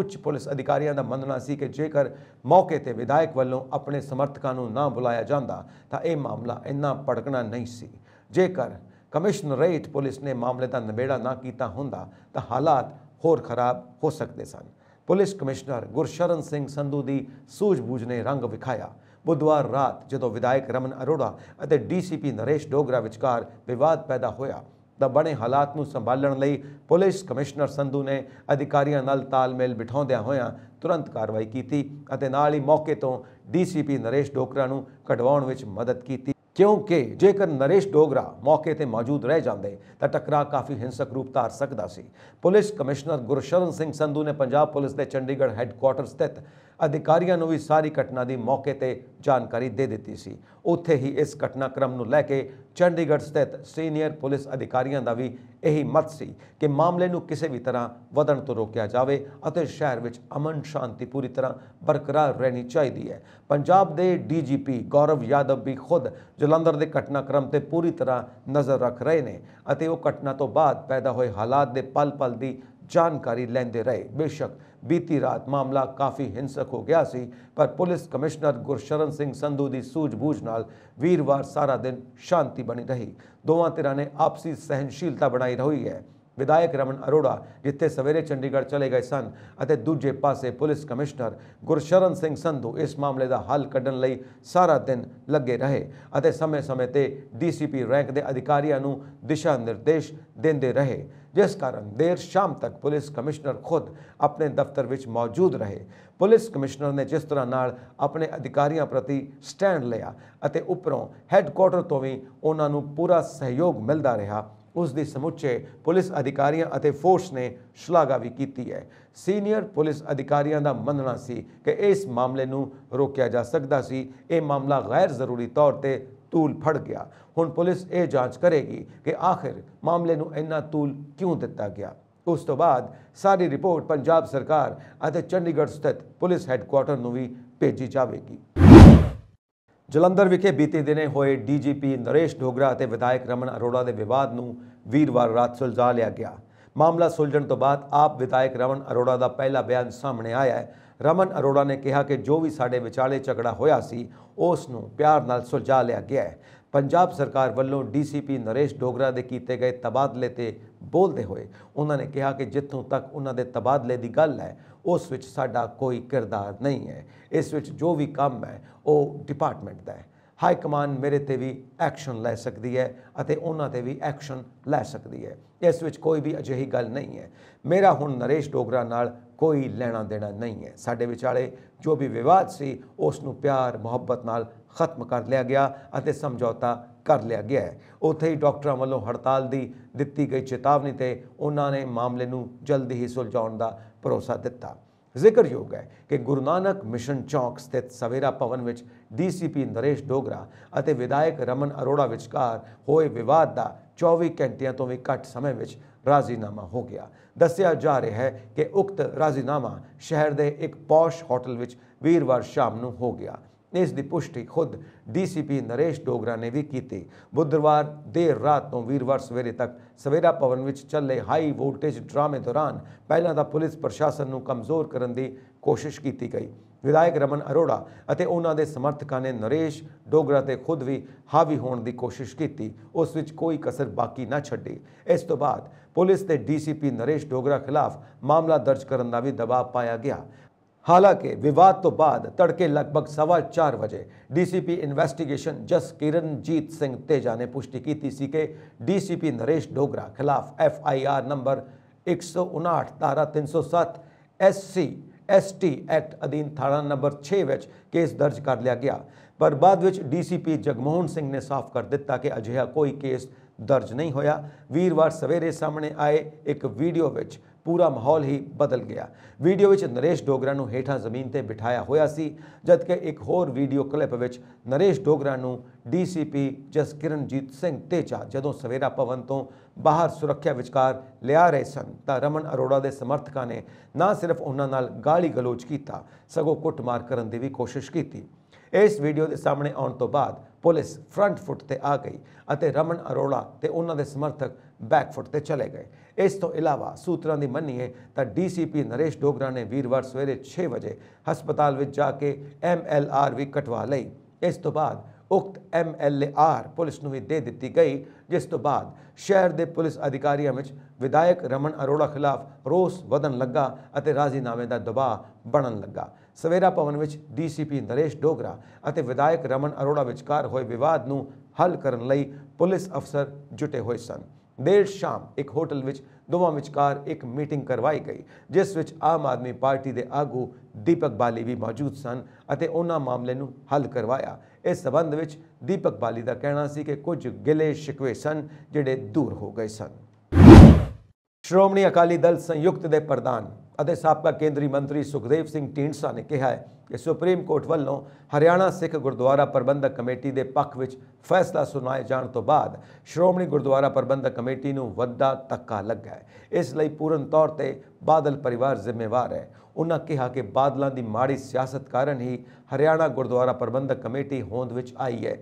ਉੱਚ ਪੁਲਿਸ ਅਧਿਕਾਰੀਆਂ ਦਾ ਮੰਨਣਾ ਸੀ ਕਿ ਜੇਕਰ ਮੌਕੇ ਤੇ ਵਿਧਾਇਕ ਵੱਲੋਂ ਆਪਣੇ ਸਮਰਥਕਾਂ ਨੂੰ ਨਾ ਬੁਲਾਇਆ ਜਾਂਦਾ ਤਾਂ ਇਹ ਮਾਮਲਾ ਇੰਨਾ ਪੜਕਣਾ ਨਹੀਂ ਸੀ ਜੇਕਰ ਕਮਿਸ਼ਨਰੇਟ ਪੁਲਿਸ ਨੇ ਮਾਮਲੇ ਦਾ ਨਿਬੇੜਾ ਨਾ ਕੀਤਾ ਹੁੰਦਾ ਤਾਂ ਹਾਲਾਤ ਹੋਰ ਖਰਾਬ ਹੋ ਸਕਦੇ ਸਨ ਪੁਲਿਸ ਕਮਿਸ਼ਨਰ ਗੁਰਸ਼ਰਨ ਸਿੰਘ ਸੰਧੂ ਦੀ ਸੂਝ-ਬੂਝ ਨੇ ਰੰਗ ਵਿਖਾਇਆ ਬੁੱਧਵਾਰ ਰਾਤ ਜਦੋਂ ਵਿਧਾਇਕ ਰਮਨ ਅਰੋੜਾ ਅਤੇ ਡੀਸੀਪੀ ਨਰੇਸ਼ ਡੋਗਰਾ ਵਿਚਕਾਰ ਵਿਵਾਦ ਪੈਦਾ ਹੋਇਆ ਤਾਂ ਬਣੇ ਹਾਲਾਤ ਨੂੰ ਸੰਭਾਲਣ ਲਈ ਪੁਲਿਸ ਕਮਿਸ਼ਨਰ ਸੰਧੂ ਨੇ ਅਧਿਕਾਰੀਆਂ ਨਾਲ ਤਾਲਮੇਲ ਬਿਠਾਉਂਦਿਆਂ ਹੋਇਆਂ ਤੁਰੰਤ ਕਾਰਵਾਈ ਕੀਤੀ ਅਤੇ ਨਾਲ ਹੀ ਮੌਕੇ ਤੋਂ ਡੀਸੀਪੀ ਨਰੇਸ਼ ਡੋਗਰਾ ਨੂੰ ਕਢਵਾਉਣ ਵਿੱਚ ਮਦਦ ਕੀਤੀ ਕਿਉਂਕਿ ਜੇਕਰ ਨਰੇਸ਼ ਡੋਗਰਾ ਮੌਕੇ ਤੇ ਮੌਜੂਦ ਰਹਿ ਜਾਂਦੇ ਤਾਂ ਟਕਰਾਅ ਕਾਫੀ ਹਿੰਸਕ ਰੂਪ ਧਾਰ ਸਕਦਾ ਸੀ ਪੁਲਿਸ ਕਮਿਸ਼ਨਰ ਗੁਰਸ਼ਰਨ ਸਿੰਘ ਸੰਧੂ ਨੇ ਪੰਜਾਬ ਪੁਲਿਸ ਦੇ ਚੰਡੀਗੜ੍ਹ ਹੈੱਡਕੁਆਰਟਰ ਸਥਿਤ ਅਧਿਕਾਰੀਆਂ ਨੂੰ ਵੀ ਸਾਰੀ ਘਟਨਾ ਦੀ ਮੌਕੇ ਤੇ ਜਾਣਕਾਰੀ ਦੇ ਦਿੱਤੀ ਸੀ ਉੱਥੇ ਹੀ ਇਸ ਘਟਨਾਕ੍ਰਮ ਨੂੰ ਲੈ ਕੇ ਚੰਡੀਗੜ੍ਹ ਸਥਿਤ ਸੀਨੀਅਰ ਪੁਲਿਸ ਅਧਿਕਾਰੀਆਂ ਦਾ ਵੀ ਇਹੀ ਮਤ ਸੀ ਕਿ ਮਾਮਲੇ ਨੂੰ ਕਿਸੇ ਵੀ ਤਰ੍ਹਾਂ ਵਧਣ ਤੋਂ ਰੋਕਿਆ ਜਾਵੇ ਅਤੇ ਸ਼ਹਿਰ ਵਿੱਚ ਅਮਨ ਸ਼ਾਂਤੀ ਪੂਰੀ ਤਰ੍ਹਾਂ ਬਰਕਰਾਰ ਰਹਿਣੀ ਚਾਹੀਦੀ ਹੈ ਪੰਜਾਬ ਦੇ ਡੀਜੀਪੀ ਗੌਰਵ ਯਾਦਵ ਵੀ ਖੁਦ ਜਲੰਧਰ ਦੇ ਘਟਨਾਕ੍ਰਮ ਤੇ ਪੂਰੀ ਤਰ੍ਹਾਂ ਨਜ਼ਰ ਰੱਖ ਰਹੇ ਨੇ ਅਤੇ ਉਹ ਘਟਨਾ ਤੋਂ ਬਾਅਦ ਪੈਦਾ ਹੋਏ ਹਾਲਾਤ ਦੇ ਪਲ-ਪਲ ਦੀ ਜਾਣਕਾਰੀ ਲੈਂਦੇ ਰਹੇ ਬੇਸ਼ੱਕ ਬੀਤੀ ਰਾਤ ਮਾਮਲਾ ਕਾਫੀ ਹਿੰਸਕ ਹੋ ਗਿਆ ਸੀ ਪਰ ਪੁਲਿਸ ਕਮਿਸ਼ਨਰ ਗੁਰਸ਼ਰਨ ਸਿੰਘ ਸੰਧੂ ਦੀ ਸੂਝ-ਬੂਝ ਨਾਲ ਵੀਰਵਾਰ ਸਾਰਾ ਦਿਨ ਸ਼ਾਂਤੀ ਬਣੀ ਰਹੀ ਦੋਵਾਂ ਧਿਰਾਂ ਨੇ ਆਪਸੀ ਸਹਿਨਸ਼ੀਲਤਾ ਬਣਾਈ ਰਹੀ ਹੈ ਵਿਧਾਇਕ ਰਮਨ ਅਰੋੜਾ ਜਿੱਥੇ ਸਵੇਰੇ ਚੰਡੀਗੜ੍ਹ ਚਲੇ ਗਏ ਸਨ ਅਤੇ ਦੂਜੇ ਪਾਸੇ ਪੁਲਿਸ ਕਮਿਸ਼ਨਰ ਗੁਰਸ਼ਰਨ ਸਿੰਘ ਸੰਧੂ ਇਸ ਮਾਮਲੇ ਦਾ ਹੱਲ ਕੱਢਣ ਲਈ ਸਾਰਾ ਦਿਨ ਲੱਗੇ ਰਹੇ ਅਤੇ ਸਮੇਂ-ਸਮੇਂ ਤੇ ਡੀਸੀਪੀ ਰੈਂਕ ਦੇ ਅਧਿਕਾਰੀਆਂ ਨੂੰ ਦਿਸ਼ਾ ਨਿਰਦੇਸ਼ ਦਿੰਦੇ ਰਹੇ ਜਿਸ ਕਾਰਨ ਦੇਰ ਸ਼ਾਮ ਤੱਕ ਪੁਲਿਸ ਕਮਿਸ਼ਨਰ ਖੁਦ ਆਪਣੇ ਦਫ਼ਤਰ ਵਿੱਚ ਮੌਜੂਦ ਰਹੇ ਪੁਲਿਸ ਕਮਿਸ਼ਨਰ ਨੇ ਜਿਸ ਤਰ੍ਹਾਂ ਨਾਲ ਆਪਣੇ ਅਧਿਕਾਰੀਆਂ ਪ੍ਰਤੀ ਸਟੈਂਡ ਲਿਆ ਅਤੇ ਉੱਪਰੋਂ ਹੈੱਡਕੁਆਰਟਰ ਤੋਂ ਵੀ ਉਹਨਾਂ ਨੂੰ ਪੂਰਾ ਸਹਿਯੋਗ ਮਿਲਦਾ ਰਿਹਾ ਉਸ ਦੀ ਸਮੁੱਚੇ ਪੁਲਿਸ ਅਧਿਕਾਰੀਆਂ ਅਤੇ ਫੋਰਸ ਨੇ ਸ਼ਲਾਘਾ ਵੀ ਕੀਤੀ ਹੈ ਸੀਨੀਅਰ ਪੁਲਿਸ ਅਧਿਕਾਰੀਆਂ ਦਾ ਮੰਨਣਾ ਸੀ ਕਿ ਇਸ ਮਾਮਲੇ ਨੂੰ ਰੋਕਿਆ ਜਾ ਸਕਦਾ ਸੀ ਇਹ ਮਾਮਲਾ ਗੈਰ ਜ਼ਰੂਰੀ ਤੌਰ ਤੇ ਤੂਲ ਫੜ ਗਿਆ ਹੁਣ ਪੁਲਿਸ ਇਹ ਜਾਂਚ ਕਰੇਗੀ ਕਿ ਆਖਿਰ ਮਾਮਲੇ ਨੂੰ ਇੰਨਾ ਤੂਲ ਕਿਉਂ ਦਿੱਤਾ ਗਿਆ ਉਸ ਤੋਂ ਬਾਅਦ ਸਾਰੀ ਰਿਪੋਰਟ ਪੰਜਾਬ ਸਰਕਾਰ ਅਤੇ ਚੰਡੀਗੜ੍ਹ ਸਥਿਤ ਪੁਲਿਸ ਹੈੱਡਕੁਆਰਟਰ ਨੂੰ ਵੀ ਭੇਜੀ ਜਾਵੇਗੀ ਜਲੰਧਰ ਵਿਖੇ ਬੀਤੇ ਦਿਨੇ ਹੋਏ ਡੀਜੀਪੀ ਨਰੇਸ਼ ਢੋਗਰਾ ਅਤੇ ਵਿਧਾਇਕ ਰਮਨ ਅਰੋੜਾ ਦੇ ਵਿਵਾਦ ਨੂੰ ਵੀਰਵਾਰ ਰਾਤ ਸੁਲਝਾ ਲਿਆ ਗਿਆ ਮਾਮਲਾ ਸੁਲਝਣ ਤੋਂ ਬਾਅਦ ਆਪ ਵਿਧਾਇਕ ਰਮਨ ਅਰੋੜਾ ਦਾ ਪਹਿਲਾ ਬਿਆਨ ਸਾਹਮਣੇ ਆਇਆ ਹੈ ਰਮਨ ਅਰੋੜਾ ਨੇ ਕਿਹਾ ਕਿ ਜੋ ਵੀ ਸਾਡੇ ਵਿਚਾਲੇ ਝਗੜਾ ਹੋਇਆ ਸੀ ਉਸ ਨੂੰ ਪਿਆਰ ਨਾਲ ਸੁਲਝਾ ਲਿਆ ਗਿਆ ਹੈ ਪੰਜਾਬ ਸਰਕਾਰ ਵੱਲੋਂ ਡੀਸੀਪੀ ਨਰੇਸ਼ ਡੋਗਰਾ ਦੇ ਕੀਤੇ ਗਏ ਤਬਾਦਲੇ ਤੇ ਬੋਲਦੇ ਹੋਏ ਉਹਨਾਂ ਨੇ ਕਿਹਾ ਕਿ ਜਿੱਥੋਂ ਤੱਕ ਉਹਨਾਂ ਦੇ ਤਬਾਦਲੇ ਦੀ ਗੱਲ ਹੈ ਉਸ ਵਿੱਚ ਸਾਡਾ ਕੋਈ ਕਿਰਦਾਰ ਨਹੀਂ ਹੈ ਇਸ ਵਿੱਚ ਜੋ ਵੀ ਕੰਮ ਹੈ ਉਹ ਡਿਪਾਰਟਮੈਂਟ ਦਾ ਹੈ ਹਾਈ ਕਮਾਂਡ ਮੇਰੇ ਤੇ ਵੀ ਐਕਸ਼ਨ ਲੈ ਸਕਦੀ ਹੈ ਅਤੇ ਉਹਨਾਂ ਤੇ ਵੀ ਐਕਸ਼ਨ ਲੈ ਸਕਦੀ ਹੈ ਇਸ ਵਿੱਚ ਕੋਈ ਵੀ ਅਜਿਹੀ ਗੱਲ ਨਹੀਂ ਹੈ ਮੇਰਾ ਹੁਣ ਨਰੇਸ਼ ਡੋਗਰਾ ਨਾਲ ਕੋਈ ਲੈਣਾ ਦੇਣਾ ਨਹੀਂ ਹੈ ਸਾਡੇ ਵਿਚਾਲੇ ਜੋ ਵੀ ਵਿਵਾਦ ਸੀ ਉਸ ਨੂੰ ਪਿਆਰ ਮੁਹੱਬਤ ਨਾਲ ਖਤਮ ਕਰ ਲਿਆ ਗਿਆ ਅਤੇ ਸਮਝੌਤਾ ਕਰ ਲਿਆ ਗਿਆ ਹੈ ਉਥੇ ਹੀ ਡਾਕਟਰਾਂ ਵੱਲੋਂ ਹੜਤਾਲ ਦੀ ਦਿੱਤੀ ਗਈ ਚੇਤਾਵਨੀ ਤੇ ਉਹਨਾਂ ਨੇ ਮਾਮਲੇ ਨੂੰ ਜਲਦੀ ਹੀ ਸੁਲਝਾਉਣ ਦਾ ਭਰੋਸਾ ਦਿੱਤਾ ਜ਼ਿਕਰਯੋਗ ਹੈ ਕਿ ਗੁਰੂ ਨਾਨਕ ਮਿਸ਼ਨ ਚੌਕ ਸਥਿਤ ਸਵੇਰਾ ਭਵਨ ਵਿੱਚ ਡੀਸੀਪੀ ਨਰੇਸ਼ ਡੋਗਰਾ ਅਤੇ ਵਿਧਾਇਕ ਰਮਨ ਅਰੋੜਾ ਵਿਚਕਾਰ ਹੋਏ ਵਿਵਾਦ ਦਾ 24 ਘੰਟਿਆਂ ਤੋਂ ਵੀ ਘੱਟ ਸਮੇਂ ਵਿੱਚ ਰਾਜ਼ੀਨਾਮਾ ਹੋ ਗਿਆ ਦੱਸਿਆ ਜਾ ਰਿਹਾ ਹੈ ਕਿ ਉਕਤ ਰਾਜ਼ੀਨਾਮਾ ਸ਼ਹਿਰ ਦੇ ਇੱਕ ਪੌਸ਼ ਹੋਟਲ ਵਿੱਚ ਵੀਰਵਾਰ ਸ਼ਾਮ ਨੂੰ ਹੋ ਗਿਆ ਇਸ ਦੀ ਪੁਸ਼ਟੀ ਖੁਦ ਡੀਸੀਪੀ ਨਰੇਸ਼ ਡੋਗਰਾ ਨੇ ਵੀ ਕੀਤੀ ਬੁੱਧਵਾਰ ਦੇਰ ਰਾਤ ਤੋਂ ਵੀਰਵਾਰ ਸਵੇਰੇ ਤੱਕ ਸਵੇਰਾ ਪਵਨ ਵਿੱਚ ਚੱਲੇ ਹਾਈ ਵੋਲਟੇਜ ਡਰਾਮੇ ਦੌਰਾਨ ਪਹਿਲਾਂ ਤਾਂ ਪੁਲਿਸ ਪ੍ਰਸ਼ਾਸਨ ਨੂੰ ਕਮਜ਼ੋਰ ਕਰਨ ਦੀ ਕੋਸ਼ਿਸ਼ ਕੀਤੀ ਗਈ ਵਿਧਾਇਕ ਰਮਨ ਅਰੋੜਾ ਅਤੇ ਉਹਨਾਂ ਦੇ ਸਮਰਥਕਾਂ ਨੇ ਨਰੇਸ਼ ਡੋਗਰਾ ਤੇ ਖੁਦ ਵੀ ਹਾਵੀ ਹੋਣ ਦੀ ਕੋਸ਼ਿਸ਼ ਕੀਤੀ ਉਸ ਵਿੱਚ ਕੋਈ ਕਸਰ ਬਾਕੀ ਨਾ ਛੱਡੀ ਇਸ ਤੋਂ ਬਾਅਦ ਪੁਲਿਸ ਤੇ ਡੀਸੀਪੀ ਨਰੇਸ਼ ਡੋਗਰਾ ਖਿਲਾਫ ਮਾਮਲਾ ਦਰਜ ਕਰਨ ਦਾ ਵੀ ਦਬਾਅ ਪਾਇਆ ਗਿਆ ਹਾਲਾਂਕਿ ਵਿਵਾਦ ਤੋਂ ਬਾਅਦ ਤੜਕੇ ਲਗਭਗ 4:15 ਵਜੇ DCP investigation Jaskiranjit Singh Teja ਨੇ ਪੁਸ਼ਟੀ ਕੀਤੀ ਸੀ ਕਿ ਡੀਸੀਪੀ ਨਰੇਸ਼ ਡੋਗਰਾ ਖਿਲਾਫ ਐਫਆਈਆਰ ਨੰਬਰ 159 ਧਾਰਾ 307 ਐਸਸੀ ਐਸਟੀ ਐਕਟ ਅਧੀਨ ਥਾਣਾ ਨੰਬਰ 6 ਵਿੱਚ ਕੇਸ ਦਰਜ ਕਰ ਲਿਆ ਗਿਆ ਪਰ ਬਾਅਦ ਵਿੱਚ ਡੀਸੀਪੀ ਜਗਮੋਹਨ ਸਿੰਘ ਨੇ ਸਾਫ਼ ਕਰ ਦਿੱਤਾ ਕਿ ਅਜਿਹਾ ਕੋਈ ਕੇਸ ਦਰਜ ਨਹੀਂ ਹੋਇਆ ਵੀਰਵਾਰ ਸਵੇਰੇ ਸਾਹਮਣੇ ਆਏ ਇੱਕ ਵੀਡੀਓ ਵਿੱਚ ਪੂਰਾ ਮਾਹੌਲ ਹੀ ਬਦਲ ਗਿਆ ਵੀਡੀਓ ਵਿੱਚ ਨਰੇਸ਼ ਡੋਗਰਾ ਨੂੰ ਹੇਠਾਂ ਜ਼ਮੀਨ ਤੇ ਬਿਠਾਇਆ ਹੋਇਆ ਸੀ ਜਦਕਿ ਇੱਕ ਹੋਰ ਵੀਡੀਓ ਕਲਿੱਪ ਵਿੱਚ ਨਰੇਸ਼ ਡੋਗਰਾ ਨੂੰ ਡੀਸੀਪੀ ਜਸਕਿਰਨਜੀਤ ਸਿੰਘ ਤੇਜਾ ਜਦੋਂ ਸਵੇਰਾ ਭਵਨ ਤੋਂ ਬਾਹਰ ਸੁਰੱਖਿਆ ਵਿਚਕਾਰ ਲਿਆ ਰਹੇ ਸਨ ਤਾਂ ਰਮਨ ਅਰੋੜਾ ਦੇ ਸਮਰਥਕਾਂ ਨੇ ਨਾ ਸਿਰਫ ਉਹਨਾਂ ਨਾਲ ਗਾਲੀ ਗਲੋਚ ਕੀਤਾ ਸਗੋਂ ਕੁੱਟਮਾਰ ਕਰਨ ਦੀ ਵੀ ਕੋਸ਼ਿਸ਼ ਕੀਤੀ ਇਸ ਵੀਡੀਓ ਦੇ ਸਾਹਮਣੇ ਆਉਣ ਤੋਂ ਬਾਅਦ ਪੁਲਿਸ ਫਰੰਟ ਫੁੱਟ ਤੇ ਆ ਗਈ ਅਤੇ ਰਮਨ ਅਰੋੜਾ ਤੇ ਉਹਨਾਂ ਦੇ ਸਮਰਥਕ ਬੈਕ ਫੁੱਟ ਤੇ ਚਲੇ ਗਏ ਇਸ ਤੋਂ ਇਲਾਵਾ ਸੂਤਰਾਂ ਦੀ ਮੰਨੀਏ ਤਾਂ ਡੀਸੀਪੀ ਨਰੇਸ਼ ਡੋਗਰਾ ਨੇ ਵੀਰਵਾਰ ਸਵੇਰੇ 6 ਵਜੇ ਹਸਪਤਾਲ ਵਿੱਚ ਜਾ ਕੇ ਐਮਐਲਆਰ ਵੀ ਕਟਵਾ ਲਈ ਇਸ ਤੋਂ ਬਾਅਦ ਉਕਤ ਐਮਐਲਆਰ ਪੁਲਿਸ ਨੂੰ ਵੀ ਦੇ ਦਿੱਤੀ ਗਈ ਜਿਸ ਤੋਂ ਬਾਅਦ ਸ਼ਹਿਰ ਦੇ ਪੁਲਿਸ ਅਧਿਕਾਰੀਆਂ ਵਿੱਚ ਵਿਧਾਇਕ ਰਮਨ ਅਰੋੜਾ ਖਿਲਾਫ ਰੋਸ ਵਧਣ ਲੱਗਾ ਅਤੇ ਰਾਜ਼ੀਨਾਮੇ ਦਾ ਦਬਾਅ ਬਣਨ ਲੱਗਾ ਸਵੇਰਾ ਭਵਨ ਵਿੱਚ ਡੀਸੀਪੀ ਨਰੇਸ਼ ਡੋਗਰਾ ਅਤੇ ਵਿਧਾਇਕ ਰਮਨ ਅਰੋੜਾ ਵਿਚਕਾਰ ਹੋਏ ਵਿਵਾਦ ਨੂੰ ਹੱਲ ਕਰਨ ਲਈ ਪੁਲਿਸ ਅਫਸਰ ਜੁਟੇ ਹੋਏ ਸਨ ਦੇਰ ਸ਼ਾਮ ਇੱਕ ਹੋਟਲ ਵਿੱਚ ਦੋਵਾਂ ਵਿਚਕਾਰ ਇੱਕ ਮੀਟਿੰਗ ਕਰਵਾਈ ਗਈ ਜਿਸ ਵਿੱਚ ਆਮ ਆਦਮੀ ਪਾਰਟੀ ਦੇ ਆਗੂ ਦੀਪਕ ਬਾਲੀ ਵੀ ਮੌਜੂਦ ਸਨ ਅਤੇ ਉਹਨਾਂ ਮਾਮਲੇ ਨੂੰ ਹੱਲ ਕਰਵਾਇਆ ਇਸ ਸਬੰਧ ਵਿੱਚ ਦੀਪਕ ਬਾਲੀ ਦਾ ਕਹਿਣਾ ਸੀ ਕਿ ਕੁਝ ਗਿਲੇ ਸ਼ਿਕਵੇ ਸਨ ਜਿਹੜੇ ਦੂਰ ਹੋ ਗਏ ਸਨ ਸ਼੍ਰੋਮਣੀ ਅਕਾਲੀ ਦਲ ਸੰਯੁਕਤ ਦੇ ਪ੍ਰਧਾਨ ਅਤੇ ਸਾਬਕਾ ਕੇਂਦਰੀ ਮੰਤਰੀ ਸੁਖਦੇਵ ਸਿੰਘ ਢੀਂਡਸਾ ਨੇ ਕਿਹਾ ਹੈ ਕਿ ਸੁਪਰੀਮ ਕੋਰਟ ਵੱਲੋਂ ਹਰਿਆਣਾ ਸਿੱਖ ਗੁਰਦੁਆਰਾ ਪ੍ਰਬੰਧਕ ਕਮੇਟੀ ਦੇ ਪੱਖ ਵਿੱਚ ਫੈਸਲਾ ਸੁਣਾਏ ਜਾਣ ਤੋਂ ਬਾਅਦ ਸ਼੍ਰੋਮਣੀ ਗੁਰਦੁਆਰਾ ਪ੍ਰਬੰਧਕ ਕਮੇਟੀ ਨੂੰ ਵੱਡਾ ਤੱਕਾ ਲੱਗਾ ਹੈ ਇਸ ਲਈ ਪੂਰਨ ਤੌਰ ਤੇ ਬਾਦਲ ਪਰਿਵਾਰ ਜ਼ਿੰਮੇਵਾਰ ਹੈ ਉਹਨਾਂ ਕਿਹਾ ਕਿ ਬਾਦਲਾਂ ਦੀ ਮਾੜੀ ਸਿਆਸਤ ਕਾਰਨ ਹੀ ਹਰਿਆਣਾ ਗੁਰਦੁਆਰਾ ਪ੍ਰਬੰਧਕ ਕਮੇਟੀ ਹੋਂਦ ਵਿੱਚ ਆਈ ਹੈ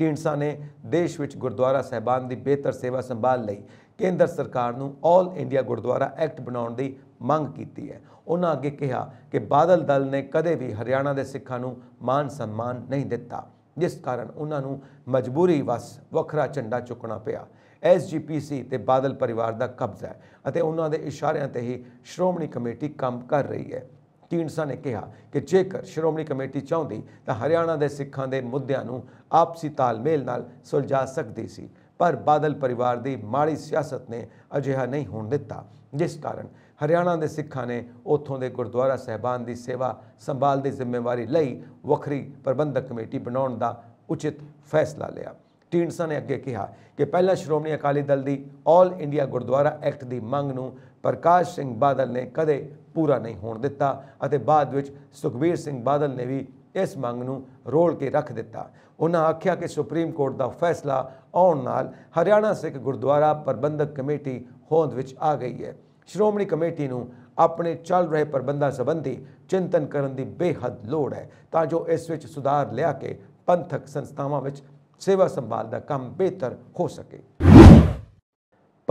ਢੀਂਡਸਾ ਨੇ ਦੇਸ਼ ਵਿੱਚ ਗੁਰਦੁਆਰਾ ਸਹਿਬਾਨ ਦੀ ਬਿਹਤਰ ਸੇਵਾ ਸੰਭਾਲ ਲਈ ਕੇਂਦਰ ਸਰਕਾਰ ਨੂੰ 올 ਇੰਡੀਆ ਗੁਰਦੁਆਰਾ ਐਕਟ ਬਣਾਉਣ ਦੀ ਮੰਗ ਕੀਤੀ ਹੈ ਉਹਨਾਂ ਅੱਗੇ ਕਿਹਾ ਕਿ ਬਾਦਲ ਦਲ ਨੇ ਕਦੇ ਵੀ ਹਰਿਆਣਾ ਦੇ ਸਿੱਖਾਂ ਨੂੰ ਮਾਨ ਸਨਮਾਨ ਨਹੀਂ ਦਿੱਤਾ ਜਿਸ ਕਾਰਨ ਉਹਨਾਂ ਨੂੰ ਮਜਬੂਰੀ ਵਸ ਵੱਖਰਾ ਝੰਡਾ ਚੁੱਕਣਾ ਪਿਆ ਐਸਜੀਪੀਸੀ ਤੇ ਬਾਦਲ ਪਰਿਵਾਰ ਦਾ ਕਬਜ਼ਾ ਹੈ ਅਤੇ ਉਹਨਾਂ ਦੇ ਇਸ਼ਾਰਿਆਂ ਤੇ ਹੀ ਸ਼੍ਰੋਮਣੀ ਕਮੇਟੀ ਕੰਮ ਕਰ ਰਹੀ ਹੈ ਢੀਂਡਸਾ ਨੇ ਕਿਹਾ ਕਿ ਜੇਕਰ ਸ਼੍ਰੋਮਣੀ ਕਮੇਟੀ ਚਾਹੁੰਦੀ ਤਾਂ ਹਰਿਆਣਾ ਦੇ ਸਿੱਖਾਂ ਦੇ ਮੁੱਦਿਆਂ ਨੂੰ ਆਪਸੀ ਤਾਲਮੇਲ ਨਾਲ ਸੁਲਝਾ ਸਕਦੀ ਸੀ ਪਰ ਬਾਦਲ ਪਰਿਵਾਰ ਦੀ ਮਾੜੀ ਸਿਆਸਤ ਨੇ ਅਜਿਹਾ ਨਹੀਂ ਹੋਣ ਦਿੱਤਾ ਜਿਸ ਕਾਰਨ ਹਰਿਆਣਾ ਦੇ ਸਿੱਖਾਂ ਨੇ ਉਥੋਂ ਦੇ ਗੁਰਦੁਆਰਾ ਸਹਿਬਾਨ ਦੀ ਸੇਵਾ ਸੰਭਾਲ ਦੀ ਜ਼ਿੰਮੇਵਾਰੀ ਲਈ ਵੱਖਰੀ ਪ੍ਰਬੰਧਕ ਕਮੇਟੀ ਬਣਾਉਣ ਦਾ ਉਚਿਤ ਫੈਸਲਾ ਲਿਆ ਢੀਂਡਸਾ ਨੇ ਅੱਗੇ ਕਿਹਾ ਕਿ ਪਹਿਲਾ ਸ਼੍ਰੋਮਣੀ ਅਕਾਲੀ ਦਲ ਦੀ 올 ਇੰਡੀਆ ਗੁਰਦੁਆਰਾ ਐਕਟ ਦੀ ਮੰਗ ਨੂੰ ਪ੍ਰਕਾਸ਼ ਸਿੰਘ ਬਾਦਲ ਨੇ ਕਦੇ ਪੂਰਾ ਨਹੀਂ ਹੋਣ ਦਿੱਤਾ ਅਤੇ ਬਾਅਦ ਵਿੱਚ ਸੁਖਵੀਰ ਸਿੰਘ ਬਾਦਲ ਨੇ ਵੀ ਇਸ ਮੰਗ ਨੂੰ ਰੋਲ ਕੇ ਰੱਖ ਦਿੱਤਾ ਉਹਨਾਂ ਆਖਿਆ ਕਿ ਸੁਪਰੀਮ ਕੋਰਟ ਦਾ ਫੈਸਲਾ ਆਉਣ ਨਾਲ ਹਰਿਆਣਾ ਸਿੱਖ ਗੁਰਦੁਆਰਾ ਪ੍ਰਬੰਧਕ ਕਮੇਟੀ ਹੋਂਦ ਵਿੱਚ ਆ ਗਈ ਹੈ ਸ਼੍ਰੋਮਣੀ ਕਮੇਟੀ ਨੂੰ ਆਪਣੇ ਚੱਲ ਰਹੇ ਪ੍ਰਬੰਧਾਂ ਸੰਬੰਧੀ ਚਿੰਤਨ ਕਰਨ ਦੀ ਬੇਹੱਦ ਲੋੜ ਹੈ ਤਾਂ ਜੋ ਇਸ ਵਿੱਚ ਸੁਧਾਰ ਲਿਆ ਕੇ ਪੰਥਕ ਸੰਸਥਾਵਾਂ ਵਿੱਚ ਸੇਵਾ ਸੰਭਾਲ ਦਾ ਕੰਮ ਬਿਹਤਰ ਹੋ ਸਕੇ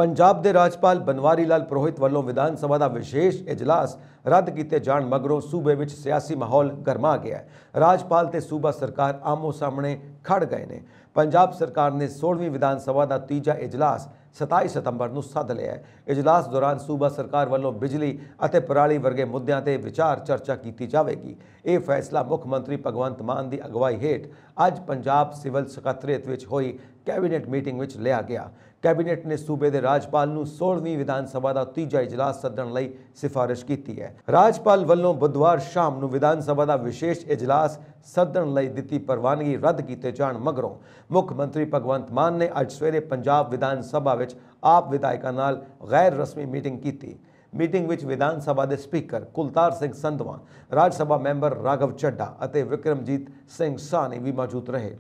ਪੰਜਾਬ ਦੇ ਰਾਜਪਾਲ ਬਨਵਾਰੀ ਲਾਲ ਪ੍ਰੋਹਿਤ ਵੱਲੋਂ ਵਿਧਾਨ ਸਭਾ ਦਾ ਵਿਸ਼ੇਸ਼ ਇਜਲਾਸ ਰੱਦ ਕੀਤੇ ਜਾਣ ਮਗਰੋਂ ਸੂਬੇ ਵਿੱਚ ਸਿਆਸੀ ਮਾਹੌਲ ਗਰਮਾ ਗਿਆ ਹੈ ਰਾਜਪਾਲ ਤੇ ਸੂਬਾ ਸਰਕਾਰ ਆਮੋ ਸਾਹਮਣੇ ਖੜ ਗਏ ਨੇ ਪੰਜਾਬ ਸਰਕਾਰ ਨੇ 16ਵੀਂ ਵਿਧਾਨ ਸਭਾ ਦਾ ਤੀਜਾ ਇਜਲਾਸ 27 ਸਤੰਬਰ ਨੂੰ ਸੱਦ ਲਿਆ ਹੈ ਇਜਲਾਸ ਦੌਰਾਨ ਸੂਬਾ ਸਰਕਾਰ ਵੱਲੋਂ ਬਿਜਲੀ ਅਤੇ ਪਰਾਲੀ ਵਰਗੇ ਮੁੱਦਿਆਂ ਤੇ ਵਿਚਾਰ ਚਰਚਾ ਕੀਤੀ ਜਾਵੇਗੀ ਇਹ ਫੈਸਲਾ ਮੁੱਖ ਮੰਤਰੀ ਭਗਵੰਤ ਮਾਨ ਦੀ ਅਗਵਾਈ ਹੇਠ ਅੱਜ ਪੰਜਾਬ ਸਿਵਲ ਸਕੱਤਰੇਤ ਵਿੱਚ ਹੋਈ ਕੈਬਨਿਟ ਮੀਟਿੰਗ ਵਿੱਚ ਲਿਆ ਗਿਆ ਕੈਬਨਿਟ ਨੇ ਸੂਬੇ ਦੇ ਰਾਜਪਾਲ ਨੂੰ 16ਵੀਂ ਵਿਧਾਨ ਸਭਾ ਦਾ ਤੀਜਾ اجلاس ਸੱਦਣ ਲਈ ਸਿਫਾਰਿਸ਼ ਕੀਤੀ ਹੈ ਰਾਜਪਾਲ ਵੱਲੋਂ ਬੁੱਧਵਾਰ ਸ਼ਾਮ ਨੂੰ ਵਿਧਾਨ ਸਭਾ ਦਾ ਵਿਸ਼ੇਸ਼ اجلاس ਸੱਦਣ ਲਈ ਦਿੱਤੀ ਪਰਵਾਨਗੀ ਰੱਦ ਕੀਤੇ ਜਾਣ ਮਗਰੋਂ ਮੁੱਖ ਮੰਤਰੀ ਭਗਵੰਤ ਮਾਨ ਨੇ ਅੱਜ ਸਵੇਰੇ ਪੰਜਾਬ ਵਿਧਾਨ ਸਭਾ ਵਿੱਚ ਆਪ ਵਿਧਾਇਕਾਂ ਨਾਲ ਗੈਰ ਰਸਮੀ ਮੀਟਿੰਗ ਕੀਤੀ ਮੀਟਿੰਗ ਵਿੱਚ ਵਿਧਾਨ ਸਭਾ ਦੇ ਸਪੀਕਰ ਕੁਲਤਾਰ ਸਿੰਘ ਸੰਧਵਾ ਰਾਜ ਸਭਾ ਮੈਂਬਰ ਰਾਘਵ ਚੱਡਾ ਅਤੇ ਵਿਕਰਮਜੀਤ ਸਿੰਘ ਸਾਨੀ ਵੀ ਮੌਜੂਦ ਰਹੇ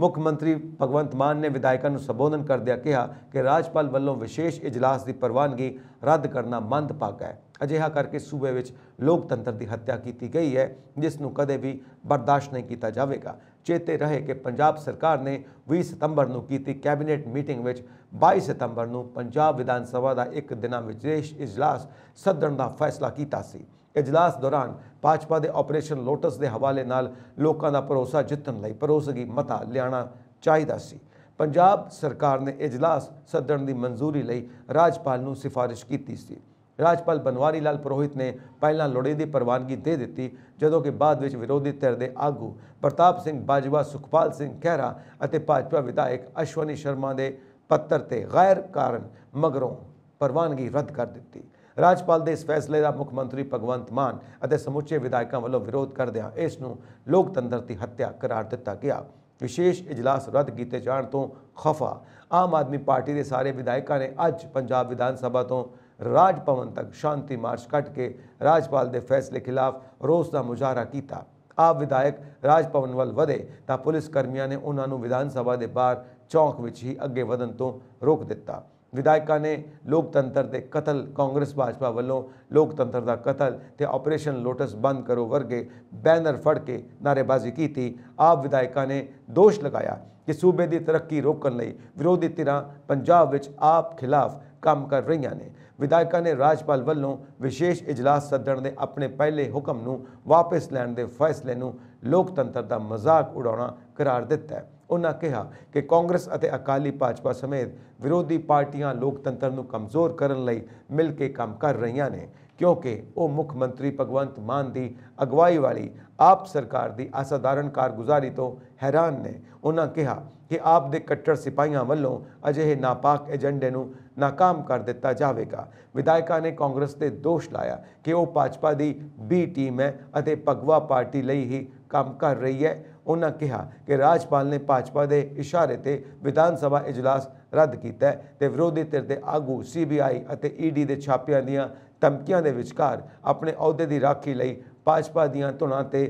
ਮੁੱਖ ਮੰਤਰੀ ਭਗਵੰਤ ਮਾਨ ਨੇ ਵਿਧਾਇਕਾਂ ਨੂੰ ਸੰਬੋਧਨ ਕਰਦਿਆਂ ਕਿਹਾ ਕਿ ਰਾਜਪਾਲ ਵੱਲੋਂ ਵਿਸ਼ੇਸ਼ ਇਜਲਾਸ ਦੀ ਪ੍ਰਵਾਨਗੀ ਰੱਦ ਕਰਨਾ ਮੰਦਭਾਗਾ ਹੈ ਅਜਿਹਾ ਕਰਕੇ ਸੂਬੇ ਵਿੱਚ ਲੋਕਤੰਤਰ ਦੀ ਹੱਤਿਆ ਕੀਤੀ ਗਈ ਹੈ ਜਿਸ ਨੂੰ ਕਦੇ ਵੀ ਬਰਦਾਸ਼ਤ ਨਹੀਂ ਕੀਤਾ ਜਾਵੇਗਾ ਚੇਤੇ ਰਹੇ ਕਿ ਪੰਜਾਬ ਸਰਕਾਰ ਨੇ 20 ਸਤੰਬਰ ਨੂੰ ਕੀਤੀ ਕੈਬਨਿਟ ਮੀਟਿੰਗ ਵਿੱਚ 22 ਸਤੰਬਰ ਨੂੰ ਪੰਜਾਬ ਵਿਧਾਨ ਸਭਾ ਦਾ ਇੱਕ ਦਿਨਾਂ ਵਿਸ਼ੇਸ਼ ਇਜਲਾਸ ਸੱਦਣ ਦਾ ਫੈਸਲਾ ਕੀਤਾ ਸੀ ਇਜਲਾਸ ਦੌਰਾਨ ਭਾਜਪਾ ਦੇ ਆਪਰੇਸ਼ਨ ਲੋਟਸ ਦੇ ਹਵਾਲੇ ਨਾਲ ਲੋਕਾਂ ਦਾ ਭਰੋਸਾ ਜਿੱਤਣ ਲਈ ਭਰੋਸੇਗੀ ਮਤਾ ਲਿਆਣਾ ਚਾਹੀਦਾ ਸੀ ਪੰਜਾਬ ਸਰਕਾਰ ਨੇ ਇਜਲਾਸ ਸੱਦਣ ਦੀ ਮਨਜ਼ੂਰੀ ਲਈ ਰਾਜਪਾਲ ਨੂੰ ਸਿਫਾਰਿਸ਼ ਕੀਤੀ ਸੀ ਰਾਜਪਾਲ ਬਨਵਾਰੀ ਲਾਲ ਪ੍ਰੋਹਿਤ ਨੇ ਪਹਿਲਾਂ ਦੀ ਪ੍ਰਵਾਨਗੀ ਦੇ ਦਿੱਤੀ ਜਦੋਂ ਕਿ ਬਾਅਦ ਵਿੱਚ ਵਿਰੋਧੀ ਧਿਰ ਦੇ ਆਗੂ ਪ੍ਰਤਾਪ ਸਿੰਘ ਬਾਜਵਾ ਸੁਖਪਾਲ ਸਿੰਘ ਖਹਿਰਾ ਅਤੇ ਭਾਜਪਾ ਵਿਧਾਇਕ ਅਸ਼ਵਨੀ ਸ਼ਰਮਾ ਦੇ ਪੱਤਰ ਤੇ ਗੈਰ ਕਾਰਨ ਮਗਰੋਂ ਪ੍ਰਵਾਨਗੀ ਰੱਦ ਕਰ ਦਿੱਤੀ ਰਾਜਪਾਲ ਦੇ ਇਸ ਫੈਸਲੇ ਦਾ ਮੁੱਖ ਮੰਤਰੀ ਭਗਵੰਤ ਮਾਨ ਅਤੇ ਸਮੁੱਚੇ ਵਿਧਾਇਕਾਂ ਵੱਲੋਂ ਵਿਰੋਧ ਕਰਦਿਆਂ ਇਸ ਨੂੰ ਲੋਕਤੰਤਰ ਦੀ ਹੱਤਿਆ ਕਰਾਰ ਦਿੱਤਾ ਗਿਆ ਵਿਸ਼ੇਸ਼ ਇਜਲਾਸ ਰੱਦ ਕੀਤੇ ਜਾਣ ਤੋਂ ਖਫਾ ਆਮ ਆਦਮੀ ਪਾਰਟੀ ਦੇ ਸਾਰੇ ਵਿਧਾਇਕਾਂ ਨੇ ਅੱਜ ਪੰਜਾਬ ਵਿਧਾਨ ਸਭਾ ਤੋਂ ਰਾਜ ਭਵਨ ਤੱਕ ਸ਼ਾਂਤੀ ਮਾਰਚ ਕੱਟ ਕੇ ਰਾਜਪਾਲ ਦੇ ਫੈਸਲੇ ਖਿਲਾਫ ਰੋਸ ਦਾ ਮੁਜ਼ਾਹਰਾ ਕੀਤਾ ਆਪ ਵਿਧਾਇਕ ਰਾਜ ਭਵਨ ਵੱਲ ਵਧੇ ਤਾਂ ਪੁਲਿਸ ਕਰਮੀਆਂ ਨੇ ਉਹਨਾਂ ਨੂੰ ਵਿਧਾਨ ਸਭਾ ਦੇ ਬਾਹਰ ਚੌਂਕ ਵਿੱਚ ਹੀ ਅੱਗੇ ਵਧਣ ਤੋਂ ਰੋਕ ਦਿੱਤਾ ਵਿਧਾਇਕਾਂ ਨੇ ਲੋਕਤੰਤਰ ਦੇ ਕਤਲ ਕਾਂਗਰਸ ਭਾਜਪਾ ਵੱਲੋਂ ਲੋਕਤੰਤਰ ਦਾ ਕਤਲ ਤੇ ਆਪਰੇਸ਼ਨ ਲੋਟਸ ਬੰਦ ਕਰੋ ਵਰਗੇ ਬੈਨਰ ਫੜ ਕੇ ਨਾਰੇਬਾਜ਼ੀ ਕੀਤੀ ਆਪ ਵਿਧਾਇਕਾਂ ਨੇ ਦੋਸ਼ ਲਗਾਇਆ ਕਿ ਸੂਬੇ ਦੀ ਤਰੱਕੀ ਰੋਕਣ ਲਈ ਵਿਰੋਧੀ ਧਿਰਾਂ ਪੰਜਾਬ ਵਿੱਚ ਆਪ ਖਿਲਾਫ ਕੰਮ ਕਰ ਰਹੀਆਂ ਨੇ ਵਿਧਾਇਕਾਂ ਨੇ ਰਾਜਪਾਲ ਵੱਲੋਂ ਵਿਸ਼ੇਸ਼ ਇਜਲਾਸ ਸੱਦਣ ਦੇ ਆਪਣੇ ਪਹਿਲੇ ਹੁਕਮ ਨੂੰ ਵਾਪਸ ਲੈਣ ਦੇ ਫੈਸਲੇ ਨੂੰ ਲੋਕਤੰਤਰ ਦਾ ਮਜ਼ਾਕ ਉਡਾਉਣਾ ਕਰਾਰ ਦਿੱਤਾ ਹੈ ਉਹਨਾਂ ਕਿਹਾ ਕਿ ਕਾਂਗਰਸ ਅਤੇ ਅਕਾਲੀ ਭਾਜਪਾ ਸਮੇਤ ਵਿਰੋਧੀ ਪਾਰਟੀਆਂ ਲੋਕਤੰਤਰ ਨੂੰ ਕਮਜ਼ੋਰ ਕਰਨ ਲਈ ਮਿਲ ਕੇ ਕੰਮ ਕਰ ਰਹੀਆਂ ਨੇ ਕਿਉਂਕਿ ਉਹ ਮੁੱਖ ਮੰਤਰੀ ਭਗਵੰਤ ਮਾਨ ਦੀ ਅਗਵਾਈ ਵਾਲੀ ਆਪ ਸਰਕਾਰ ਦੀ ਅਸਾਧਾਰਨ ਕਾਰਗੁਜ਼ਾਰੀ ਤੋਂ ਹੈਰਾਨ ਨੇ ਉਹਨਾਂ ਕਿਹਾ ਕਿ ਆਪ ਦੇ ਕੱਟੜ ਸਿਪਾਹੀਆਂ ਵੱਲੋਂ ਅਜਿਹੇ ਨਾਪਾਕ ਏਜੰਡੇ ਨੂੰ ਨਾਕਾਮ ਕਰ ਦਿੱਤਾ ਜਾਵੇਗਾ ਵਿਧਾਇਕਾਂ ਨੇ ਕਾਂਗਰਸ ਤੇ ਦੋਸ਼ ਲਾਇਆ ਕਿ ਉਹ ਭਾਜਪਾ ਦੀ ਬੀ ਟੀਮ ਹੈ ਅਤੇ ਭਗਵਾ ਪਾਰਟੀ ਲਈ ਹੀ ਕੰਮ ਕਰ ਰਹੀ ਹੈ ਉਹਨਾਂ ਕਿਹਾ ਕਿ ਰਾਜਪਾਲ ਨੇ ਭਾਜਪਾ ਦੇ ਇਸ਼ਾਰੇ ਤੇ ਵਿਧਾਨ ਸਭਾ ਇਜਲਾਸ ਰੱਦ ਕੀਤਾ ਤੇ ਵਿਰੋਧੀ ਧਿਰ ਦੇ ਆਗੂ ਸੀਬੀਆਈ ਅਤੇ ਈਡੀ e ਦੇ ਛਾਪਿਆਂ ਦੀਆਂ ਧਮਕੀਆਂ ਦੇ ਵਿਚਕਾਰ ਆਪਣੇ ਅਹੁਦੇ ਦੀ ਰਾਖੀ ਲਈ ਭਾਜਪਾ ਦੀਆਂ ਧੁਨਾਂ ਤੇ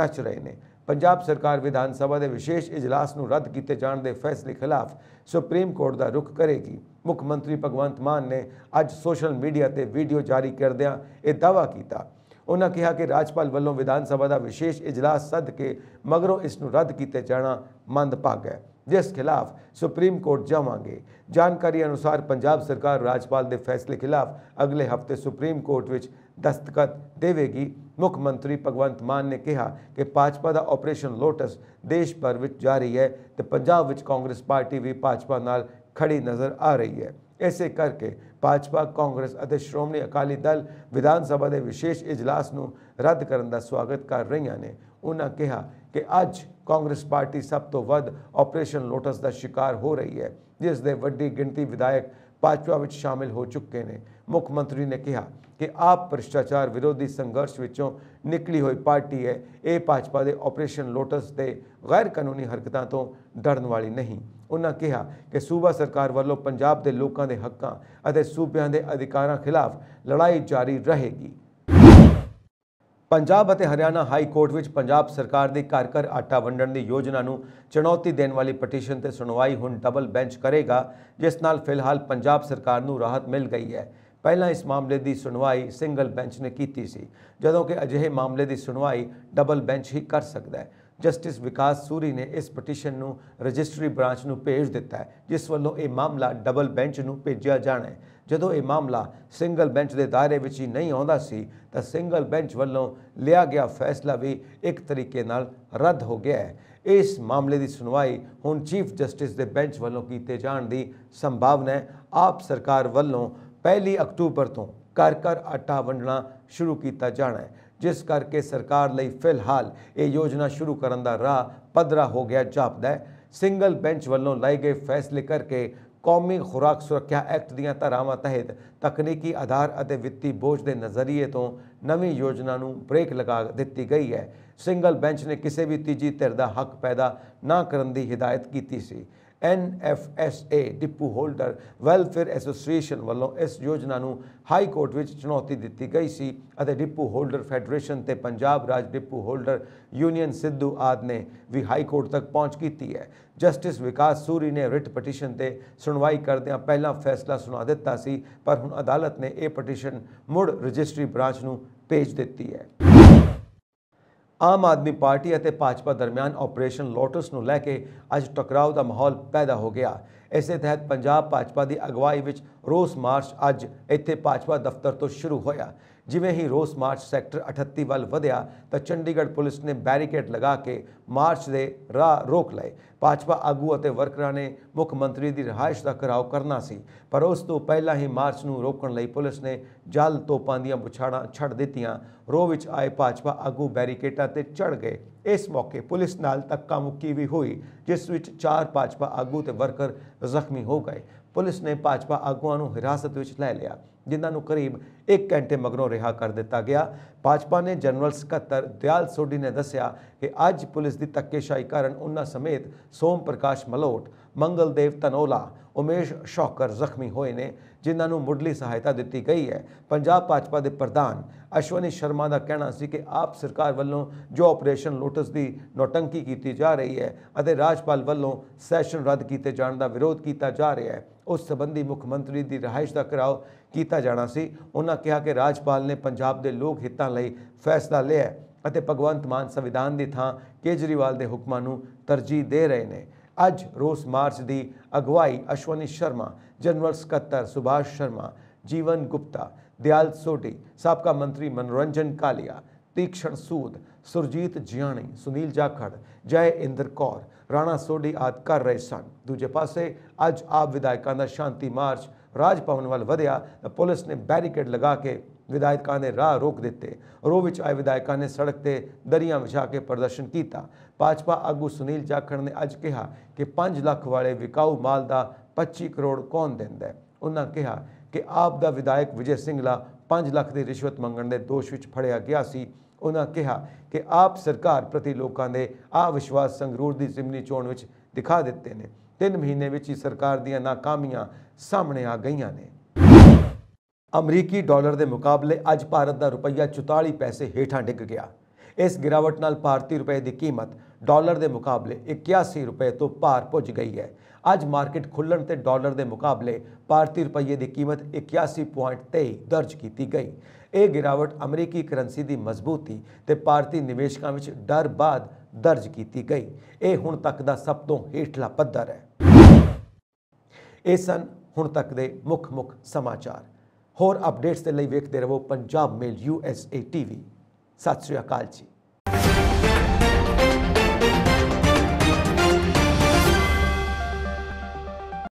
ਨੱਚ ਰਹੇ ਨੇ ਪੰਜਾਬ ਸਰਕਾਰ ਵਿਧਾਨ ਸਭਾ ਦੇ ਵਿਸ਼ੇਸ਼ ਇਜਲਾਸ ਨੂੰ ਰੱਦ ਕੀਤੇ ਜਾਣ ਦੇ ਫੈਸਲੇ ਖਿਲਾਫ ਸੁਪਰੀਮ ਕੋਰਟ ਦਾ ਰੁਖ ਕਰੇਗੀ ਮੁੱਖ ਮੰਤਰੀ ਭਗਵੰਤ ਮਾਨ ਨੇ ਅੱਜ ਸੋਸ਼ਲ ਮੀਡੀਆ ਤੇ ਵੀਡੀਓ ਜਾਰੀ ਕਰਦਿਆਂ ਇਹ ਦਾਵਾ ਕੀਤਾ ਉਹਨਾਂ ਕਿਹਾ ਕਿ ਰਾਜਪਾਲ ਵੱਲੋਂ ਵਿਧਾਨ ਸਭਾ ਦਾ ਵਿਸ਼ੇਸ਼ ਇਜਲਾਸ ਸੱਦ ਕੇ ਮਗਰੋਂ ਇਸ ਨੂੰ ਰੱਦ ਕੀਤੇ ਜਾਣਾ ਮੰਦ ਭਾਗ ਹੈ ਜਿਸ ਖਿਲਾਫ ਸੁਪਰੀਮ ਕੋਰਟ ਜਾਵਾਂਗੇ ਜਾਣਕਾਰੀ ਅਨੁਸਾਰ ਪੰਜਾਬ ਸਰਕਾਰ ਰਾਜਪਾਲ ਦੇ ਫੈਸਲੇ ਖਿਲਾਫ ਅਗਲੇ ਹਫਤੇ ਸੁਪਰੀਮ ਕੋਰਟ ਵਿੱਚ ਦਸਤਖਤ ਦੇਵੇਗੀ ਮੁੱਖ ਮੰਤਰੀ ਭਗਵੰਤ ਮਾਨ ਨੇ ਕਿਹਾ ਕਿ ਭਾਜਪਾ ਦਾ ਆਪਰੇਸ਼ਨ ਲੋਟਸ ਦੇਸ਼ ਭਰ ਵਿੱਚ ਜਾਰੀ ਹੈ ਤੇ ਪੰਜਾਬ ਵਿੱਚ ਕਾਂਗਰਸ ਪਾਰਟੀ ਵੀ ਭਾਜਪਾ ਨਾਲ ਖੜੀ ਨਜ਼ਰ ਆ ਰਹੀ ਹੈ ਐਸੇ ਕਰਕੇ ਭਾਜਪਾ ਕਾਂਗਰਸ ਅਤੇ ਸ਼੍ਰੋਮਣੀ ਅਕਾਲੀ ਦਲ ਵਿਧਾਨ ਸਭਾ ਦੇ ਵਿਸ਼ੇਸ਼ ਇਜਲਾਸ ਨੂੰ ਰੱਦ ਕਰਨ ਦਾ ਸਵਾਗਤ ਕਰ ਰਹੀਆਂ ਨੇ ਉਹਨਾਂ ਕਿਹਾ ਕਿ ਅੱਜ ਕਾਂਗਰਸ ਪਾਰਟੀ ਸਭ ਤੋਂ ਵੱਧ ਆਪਰੇਸ਼ਨ ਲੋਟਸ ਦਾ ਸ਼ਿਕਾਰ ਹੋ ਰਹੀ ਹੈ ਜਿਸ ਦੇ ਵੱਡੀ ਗਿਣਤੀ ਵਿਧਾਇਕ ਭਾਜਪਾ ਵਿੱਚ ਸ਼ਾਮਿਲ ਹੋ ਚੁੱਕੇ ਨੇ ਮੁੱਖ ਮੰਤਰੀ ਨੇ ਕਿਹਾ ਕਿ ਆਪ ਭ੍ਰਿਸ਼ਟਾਚਾਰ ਵਿਰੋਧੀ ਸੰਘਰਸ਼ ਵਿੱਚੋਂ ਨਿਕਲੀ ਹੋਈ ਪਾਰਟੀ ਹੈ ਇਹ ਭਾਜਪਾ ਦੇ ਆਪਰੇਸ਼ਨ ਲੋਟਸ ਦੇ ਗੈਰ ਕਾਨੂੰਨੀ ਹਰਕਤਾਂ ਤੋਂ ਡਰਨ ਵਾਲੀ ਨਹੀਂ ਉਹਨਾਂ ਕਿਹਾ ਕਿ ਸੂਬਾ ਸਰਕਾਰ ਵੱਲੋਂ ਪੰਜਾਬ ਦੇ ਲੋਕਾਂ ਦੇ ਹੱਕਾਂ ਅਤੇ ਸੂਬਿਆਂ ਦੇ ਅਧਿਕਾਰਾਂ ਖਿਲਾਫ ਲੜਾਈ ਜਾਰੀ ਰਹੇਗੀ ਪੰਜਾਬ ਅਤੇ ਹਰਿਆਣਾ ਹਾਈ ਕੋਰਟ ਵਿੱਚ ਪੰਜਾਬ ਸਰਕਾਰ ਦੀ ਘਰ ਘਰ ਆਟਾ ਵੰਡਣ ਦੀ ਯੋਜਨਾ ਨੂੰ ਚੁਣੌਤੀ ਦੇਣ ਵਾਲੀ ਪਟੀਸ਼ਨ ਤੇ ਸੁਣਵਾਈ ਹੁਣ ਡਬਲ ਬੈਂਚ ਕਰੇਗਾ ਜਿਸ ਨਾਲ ਫਿਲਹਾਲ ਪੰਜਾਬ ਸਰਕਾਰ ਨੂੰ ਰਾਹਤ ਮਿਲ ਗਈ ਹੈ ਪਹਿਲਾਂ ਇਸ ਮਾਮਲੇ ਦੀ ਸੁਣਵਾਈ ਸਿੰਗਲ ਬੈਂਚ ਨੇ ਕੀਤੀ ਸੀ ਜਦੋਂ ਕਿ ਅਜਿਹੇ ਮਾਮਲੇ ਦੀ ਸੁਣਵਾਈ ਡਬਲ ਬੈਂਚ ਹੀ ਕਰ ਸਕਦਾ ਹੈ ਜਸਟਿਸ ਵਿਕਾਸ ਸੂਰੀ ਨੇ ਇਸ ਪਟੀਸ਼ਨ ਨੂੰ ਰਜਿਸਟਰੀ ਬ੍ਰਾਂਚ ਨੂੰ ਭੇਜ ਦਿੱਤਾ ਹੈ ਜਿਸ ਵੱਲੋਂ ਇਹ ਮਾਮਲਾ ਡਬਲ ਬੈਂਚ ਨੂੰ ਭੇਜਿਆ ਜਾਣਾ ਹੈ ਜਦੋਂ ਇਹ ਮਾਮਲਾ ਸਿੰਗਲ ਬੈਂਚ ਦੇ ਦਾਇਰੇ ਵਿੱਚ ਹੀ ਨਹੀਂ ਆਉਂਦਾ ਸੀ ਤਾਂ ਸਿੰਗਲ ਬੈਂਚ ਵੱਲੋਂ ਲਿਆ ਗਿਆ ਫੈਸਲਾ ਵੀ ਇੱਕ ਤਰੀਕੇ ਨਾਲ ਰੱਦ ਹੋ ਗਿਆ ਹੈ ਇਸ ਮਾਮਲੇ ਦੀ ਸੁਣਵਾਈ ਹੁਣ ਚੀਫ ਜਸਟਿਸ ਦੇ ਬੈਂਚ ਵੱਲੋਂ ਕੀਤੇ ਜਾਣ ਦੀ ਸੰਭਾਵਨਾ ਹੈ ਆਪ ਸਰਕਾਰ ਵੱਲੋਂ 1 ਅਕਤੂਬਰ ਤੋਂ ਕਰ ਕਰ ਆਟਾ ਵੰਡਣਾ ਸ਼ੁਰੂ ਕੀਤਾ ਜਾਣਾ ਹੈ ਜਿਸ ਕਰਕੇ ਸਰਕਾਰ ਲਈ ਫਿਲਹਾਲ ਇਹ ਯੋਜਨਾ ਸ਼ੁਰੂ ਕਰਨ ਦਾ ਰਾਹ ਪਧਰਾ ਹੋ ਗਿਆ ਜਾਪਦਾ ਹੈ ਸਿੰਗਲ ਬੈਂਚ ਵੱਲੋਂ ਲਏ ਗਏ ਫੈਸਲੇ ਕਰਕੇ ਕੌਮੀ ਖੁਰਾਕ ਸੁਰੱਖਿਆ ਐਕਟ ਦੀਆਂ ਧਾਰਾਵਾਂ ਤਹਿਤ ਤਕਨੀਕੀ ਆਧਾਰ ਅਤੇ ਵਿੱਤੀ ਬੋਝ ਦੇ ਨਜ਼ਰੀਏ ਤੋਂ ਨਵੀਂ ਯੋਜਨਾ ਨੂੰ ਬ੍ਰੇਕ ਲਗਾ ਦਿੱਤੀ ਗਈ ਹੈ ਸਿੰਗਲ ਬੈਂਚ ਨੇ ਕਿਸੇ ਵੀ ਤੀਜੀ ਧਿਰ ਦਾ ਹੱਕ ਪੈਦਾ ਨਾ ਕਰਨ ਦੀ ਹਦਾਇਤ ਕੀਤੀ ਸੀ NFSA depot holder welfare association ਵੱਲੋਂ ਇਸ ਯੋਜਨਾ ਨੂੰ ਹਾਈ ਕੋਰਟ ਵਿੱਚ ਚੁਣੌਤੀ ਦਿੱਤੀ ਗਈ ਸੀ ਅਤੇ ਡਿਪੂ ਹੋਲਡਰ ਫੈਡਰੇਸ਼ਨ ਤੇ ਪੰਜਾਬ ਰਾਜ ਡਿਪੂ ਹੋਲਡਰ ਯੂਨੀਅਨ ਸਿੱਧੂ ਆਦ ਨੇ ਵੀ ਹਾਈ ਕੋਰਟ ਤੱਕ ਪਹੁੰਚ ਕੀਤੀ ਹੈ ਜਸਟਿਸ ਵਿਕਾਸ ਸੂਰੀ ਨੇ ਰਿਟ ਪਟੀਸ਼ਨ ਤੇ ਸੁਣਵਾਈ ਕਰਦਿਆਂ ਪਹਿਲਾਂ ਫੈਸਲਾ ਸੁਣਾ ਦਿੱਤਾ ਸੀ ਪਰ ਹੁਣ ਅਦਾਲਤ ਨੇ ਇਹ ਪਟੀਸ਼ਨ ਮੁੜ ਰਜਿਸਟਰੀ ਬ੍ਰਾਂਚ ਨੂੰ ਭੇਜ ਦਿੱਤੀ ਹੈ ਆਮ ਆਦਮੀ ਪਾਰਟੀ ਅਤੇ ਭਾਜਪਾ ਦਰਮਿਆਨ ਆਪਰੇਸ਼ਨ ਲੋਟਸ ਨੂੰ ਲੈ ਕੇ ਅੱਜ ਟਕਰਾਅ ਦਾ ਮਾਹੌਲ ਪੈਦਾ ਹੋ ਗਿਆ ਇਸੇ ਤਹਿਤ ਪੰਜਾਬ ਭਾਜਪਾ ਦੀ ਅਗਵਾਈ ਵਿੱਚ ਰੋਸ ਮਾਰਚ ਅੱਜ ਇੱਥੇ ਭਾਜਪਾ ਦਫ਼ਤਰ ਤੋਂ ਸ਼ੁਰੂ ਹੋਇਆ ਜਿਵੇਂ ਹੀ ਰੋਸ ਮਾਰਚ ਸੈਕਟਰ 38 ਵੱਲ ਵਧਿਆ ਤਾਂ ਚੰਡੀਗੜ੍ਹ ਪੁਲਿਸ ਨੇ ਬੈਰੀਕੇਡ ਲਗਾ ਕੇ ਮਾਰਚ ਦੇ ਰਾਹ ਰੋਕ ਲਏ ਭਾਜਪਾ ਆਗੂ ਅਤੇ ਵਰਕਰਾਂ ਨੇ ਮੁੱਖ ਮੰਤਰੀ ਦੀ ਰਹਾਇਸ਼ ਦਾ ਘਰਾਓ ਕਰਨਾ ਸੀ ਪਰ ਉਸ ਤੋਂ ਪਹਿਲਾਂ ਹੀ ਮਾਰਚ ਨੂੰ ਰੋਕਣ ਲਈ ਪੁਲਿਸ ਨੇ ਜਲ ਤੋਪਾਂ ਦੀਆਂ ਬੁਛਾੜਾਂ ਛੱਡ ਦਿੱਤੀਆਂ ਰੋ ਵਿੱਚ ਆਏ ਭਾਜਪਾ ਆਗੂ ਬੈਰੀਕੇਟਾਂ ਤੇ ਚੜ ਗਏ ਇਸ ਮੌਕੇ ਪੁਲਿਸ ਨਾਲ ਤੱਕਾ ਮੁੱਕੀ ਵੀ ਹੋਈ ਜਿਸ ਵਿੱਚ ਚਾਰ ਭਾਜਪਾ ਆਗੂ ਤੇ ਵਰਕਰ ਜ਼ਖਮੀ ਹੋ ਗਏ ਪੁਲਿਸ ਨੇ ਭਾਜਪਾ ਆਗੂਆਂ ਨੂੰ ਹਿਰਾਸਤ ਵਿੱਚ ਲੈ ਲਿਆ ਜਿਨ੍ਹਾਂ ਨੂੰ ਕਰੀਬ 1 ਘੰਟੇ ਮਗਰੋਂ ਰਿਹਾ ਕਰ ਦਿੱਤਾ ਗਿਆ ਭਾਜਪਾ ਨੇ ਜਨਰਲ ਸਕੱਤਰ ਦਿਆਲ ਸੋਢੀ ਨੇ ਦੱਸਿਆ ਕਿ ਅੱਜ ਪੁਲਿਸ ਦੀ ਤੱਕੇਸ਼ਾਹੀ ਕਾਰਨ ਉਹਨਾਂ ਸਮੇਤ ਸੋਮ ਪ੍ਰਕਾਸ਼ ਮਲੋਟ ਮੰਗਲਦੇਵ ਤਨੋਲਾ ਉਮੇਸ਼ ਸ਼ੌਕਰ ਜ਼ਖਮੀ ਹੋਏ ਨੇ ਜਿਨ੍ਹਾਂ ਨੂੰ ਮੁੱਢਲੀ ਸਹਾਇਤਾ ਦਿੱਤੀ ਗਈ ਹੈ ਪੰਜਾਬ ਭਾਜਪਾ ਦੇ ਪ੍ਰਧਾਨ ਅਸ਼ਵਨੀ ਸ਼ਰਮਾ ਦਾ ਕਹਿਣਾ ਸੀ ਕਿ ਆਪ ਸਰਕਾਰ ਵੱਲੋਂ ਜੋ ਆਪਰੇਸ਼ਨ ਲੋਟਸ ਦੀ ਨੋਟੰਕੀ ਕੀਤੀ ਜਾ ਰਹੀ ਹੈ ਅਤੇ ਰਾਜਪਾਲ ਵੱਲੋਂ ਸੈਸ਼ਨ ਰੱਦ ਕੀਤੇ ਜਾਣ ਦਾ ਵਿਰੋਧ ਕੀਤਾ ਜਾ ਰਿਹਾ ਹੈ ਉਸ ਸੰਬੰਧੀ ਮੁੱਖ ਮੰਤਰੀ ਦੀ ਰਹਾਇਸ਼ ਦਾ ਕਰਾਓ ਕੀਤਾ ਜਾਣਾ ਸੀ ਉਹਨਾਂ ਕਿਹਾ ਕਿ ਰਾਜਪਾਲ ਨੇ ਪੰਜਾਬ ਦੇ ਲੋਕ ਹਿੱਤਾਂ ਲਈ ਫੈਸਲਾ ਲਿਆ ਅਤੇ ਭਗਵੰਤ ਮਾਨ ਸੰਵਿਧਾਨ ਦੀ ਥਾਂ ਕੇਜਰੀਵਾਲ ਦੇ ਹੁਕਮਾਂ ਨੂੰ ਤਰਜੀਹ ਦੇ ਰਹੇ ਨੇ ਅੱਜ ਰੋਸ ਮਾਰਚ ਦੀ ਅਗਵਾਈ ਅਸ਼ਵਨੀ ਸ਼ਰਮਾ ਜਨਰਲ ਸਕੱਤਰ ਸੁਭਾਸ਼ ਸ਼ਰਮਾ ਜੀਵਨ ਗੁਪਤਾ ਦਿਆਲ ਸੋਢੀ ਸਾਬਕਾ ਮੰਤਰੀ ਮਨੋਰੰਜਨ ਕਾਲੀਆ ਤੀਕਸ਼ਣ ਸੂਦ ਸੁਰਜੀਤ ਜਿਆਣੀ ਸੁਨੀਲ ਜਾਖੜ ਜੈ ਇੰਦਰ ਕੌਰ ਰਾਣਾ ਸੋਢੀ ਆਦਿ ਕਰ ਰਹੇ ਸਨ ਦੂਜੇ ਪਾਸੇ ਅੱਜ ਆਪ ਵਿਧਾਇਕਾਂ ਦਾ ਸ਼ਾਂਤੀ ਮਾਰਚ ਰਾਜ ਭਵਨ ਵੱਲ ਵਧਿਆ ਤਾਂ ਪੁਲਿਸ ਨੇ ਬੈਰੀਕੇਡ ਲਗਾ ਕੇ ਵਿਧਾਇਕਾਂ ਨੇ ਰਾਹ ਰੋਕ ਦਿੱਤੇ ਉਹ ਵਿੱਚ ਆਏ ਵਿਧਾਇਕਾਂ ਨੇ ਸੜਕ ਤੇ ਦਰੀਆਂ ਵਿਛਾ ਕੇ ਪ੍ਰਦਰਸ਼ਨ ਕੀਤਾ ਪਾਜਪਾ ਆਗੂ ਸੁਨੀਲ ਜਾਖੜ ਨੇ ਅੱਜ ਕਿਹਾ ਕਿ 5 ਲੱਖ ਵਾਲੇ ਵਿਕਾਊ ਮਾਲ ਦਾ 25 ਕਰੋੜ ਕੌਣ ਦਿੰਦਾ ਹੈ ਉਹਨਾਂ ਕਿਹਾ ਕਿ ਆਪ ਦਾ ਵਿਧਾਇਕ ਵਿਜੇ ਸਿੰਘਲਾ 5 ਲੱਖ ਦੀ ਰਿਸ਼ਵਤ ਮੰਗਣ ਦੇ ਦੋਸ਼ ਵਿੱਚ ਫੜਿਆ ਗਿਆ ਸੀ ਉਹਨਾਂ ਕਿਹਾ ਕਿ ਆਪ ਸਰਕਾਰ ਪ੍ਰਤੀ ਲੋਕਾਂ ਦੇ ਆ ਵਿਸ਼ਵਾਸ ਸੰਗਰੂਰ ਦੀ ਜ਼ਿਮਨੀ ਚੋਣ ਵਿੱਚ ਦਿਖਾ ਦਿੱਤੇ ਨੇ 3 ਮਹੀਨੇ ਵਿੱਚ ਹੀ ਸਰਕਾਰ ਦੀਆਂ ਨਾਕਾਮੀਆਂ ਸਾਹਮਣੇ ਆ ਗਈਆਂ ਨੇ ਅਮਰੀਕੀ ਡਾਲਰ ਦੇ ਮੁਕਾਬਲੇ ਅੱਜ ਭਾਰਤ ਦਾ ਰੁਪਈਆ 44 ਪੈਸੇ ਹੇਠਾਂ ਡਿੱਗ ਗਿਆ ਇਸ ਗਿਰਾਵਟ ਨਾਲ ਭਾਰਤੀ ਰੁਪਏ ਦੀ ਕੀਮਤ ਡਾਲਰ ਦੇ ਮੁਕਾਬਲੇ 81 ਰੁਪਏ ਤੋਂ ਪਾਰ ਪੁੱਜ ਗਈ ਹੈ ਅੱਜ ਮਾਰਕੀਟ ਖੁੱਲਣ ਤੇ ਡਾਲਰ ਦੇ ਮੁਕਾਬਲੇ ਭਾਰਤੀ ਰੁਪਏ ਦੀ ਕੀਮਤ 81.23 ਦਰਜ ਕੀਤੀ ਗਈ ਇਹ ਗਿਰਾਵਟ ਅਮਰੀਕੀ ਕਰੰਸੀ ਦੀ ਮਜ਼ਬੂਤੀ ਤੇ ਭਾਰਤੀ ਨਿਵੇਸ਼ਕਾਂ ਵਿੱਚ ਡਰ ਬਾਅਦ ਦਰਜ ਕੀਤੀ ਗਈ ਇਹ ਹੁਣ ਤੱਕ ਦਾ ਸਭ ਤੋਂ ਹੇਠਲਾ ਪੱਧਰ ਹੈ ਇਹ ਸਨ ਹੁਣ ਤੱਕ ਦੇ ਮੁੱਖ-ਮੁੱਖ ਸਮਾਚਾਰ ਹੋਰ ਅਪਡੇਟਸ ਦੇ ਲਈ ਵੇਖਦੇ ਰਹੋ ਪੰਜਾਬ ਮੇਲ ਯੂਐਸਏ ਟੀਵੀ ਸਤਿ ਸ੍ਰੀ ਅਕਾਲ ਜੀ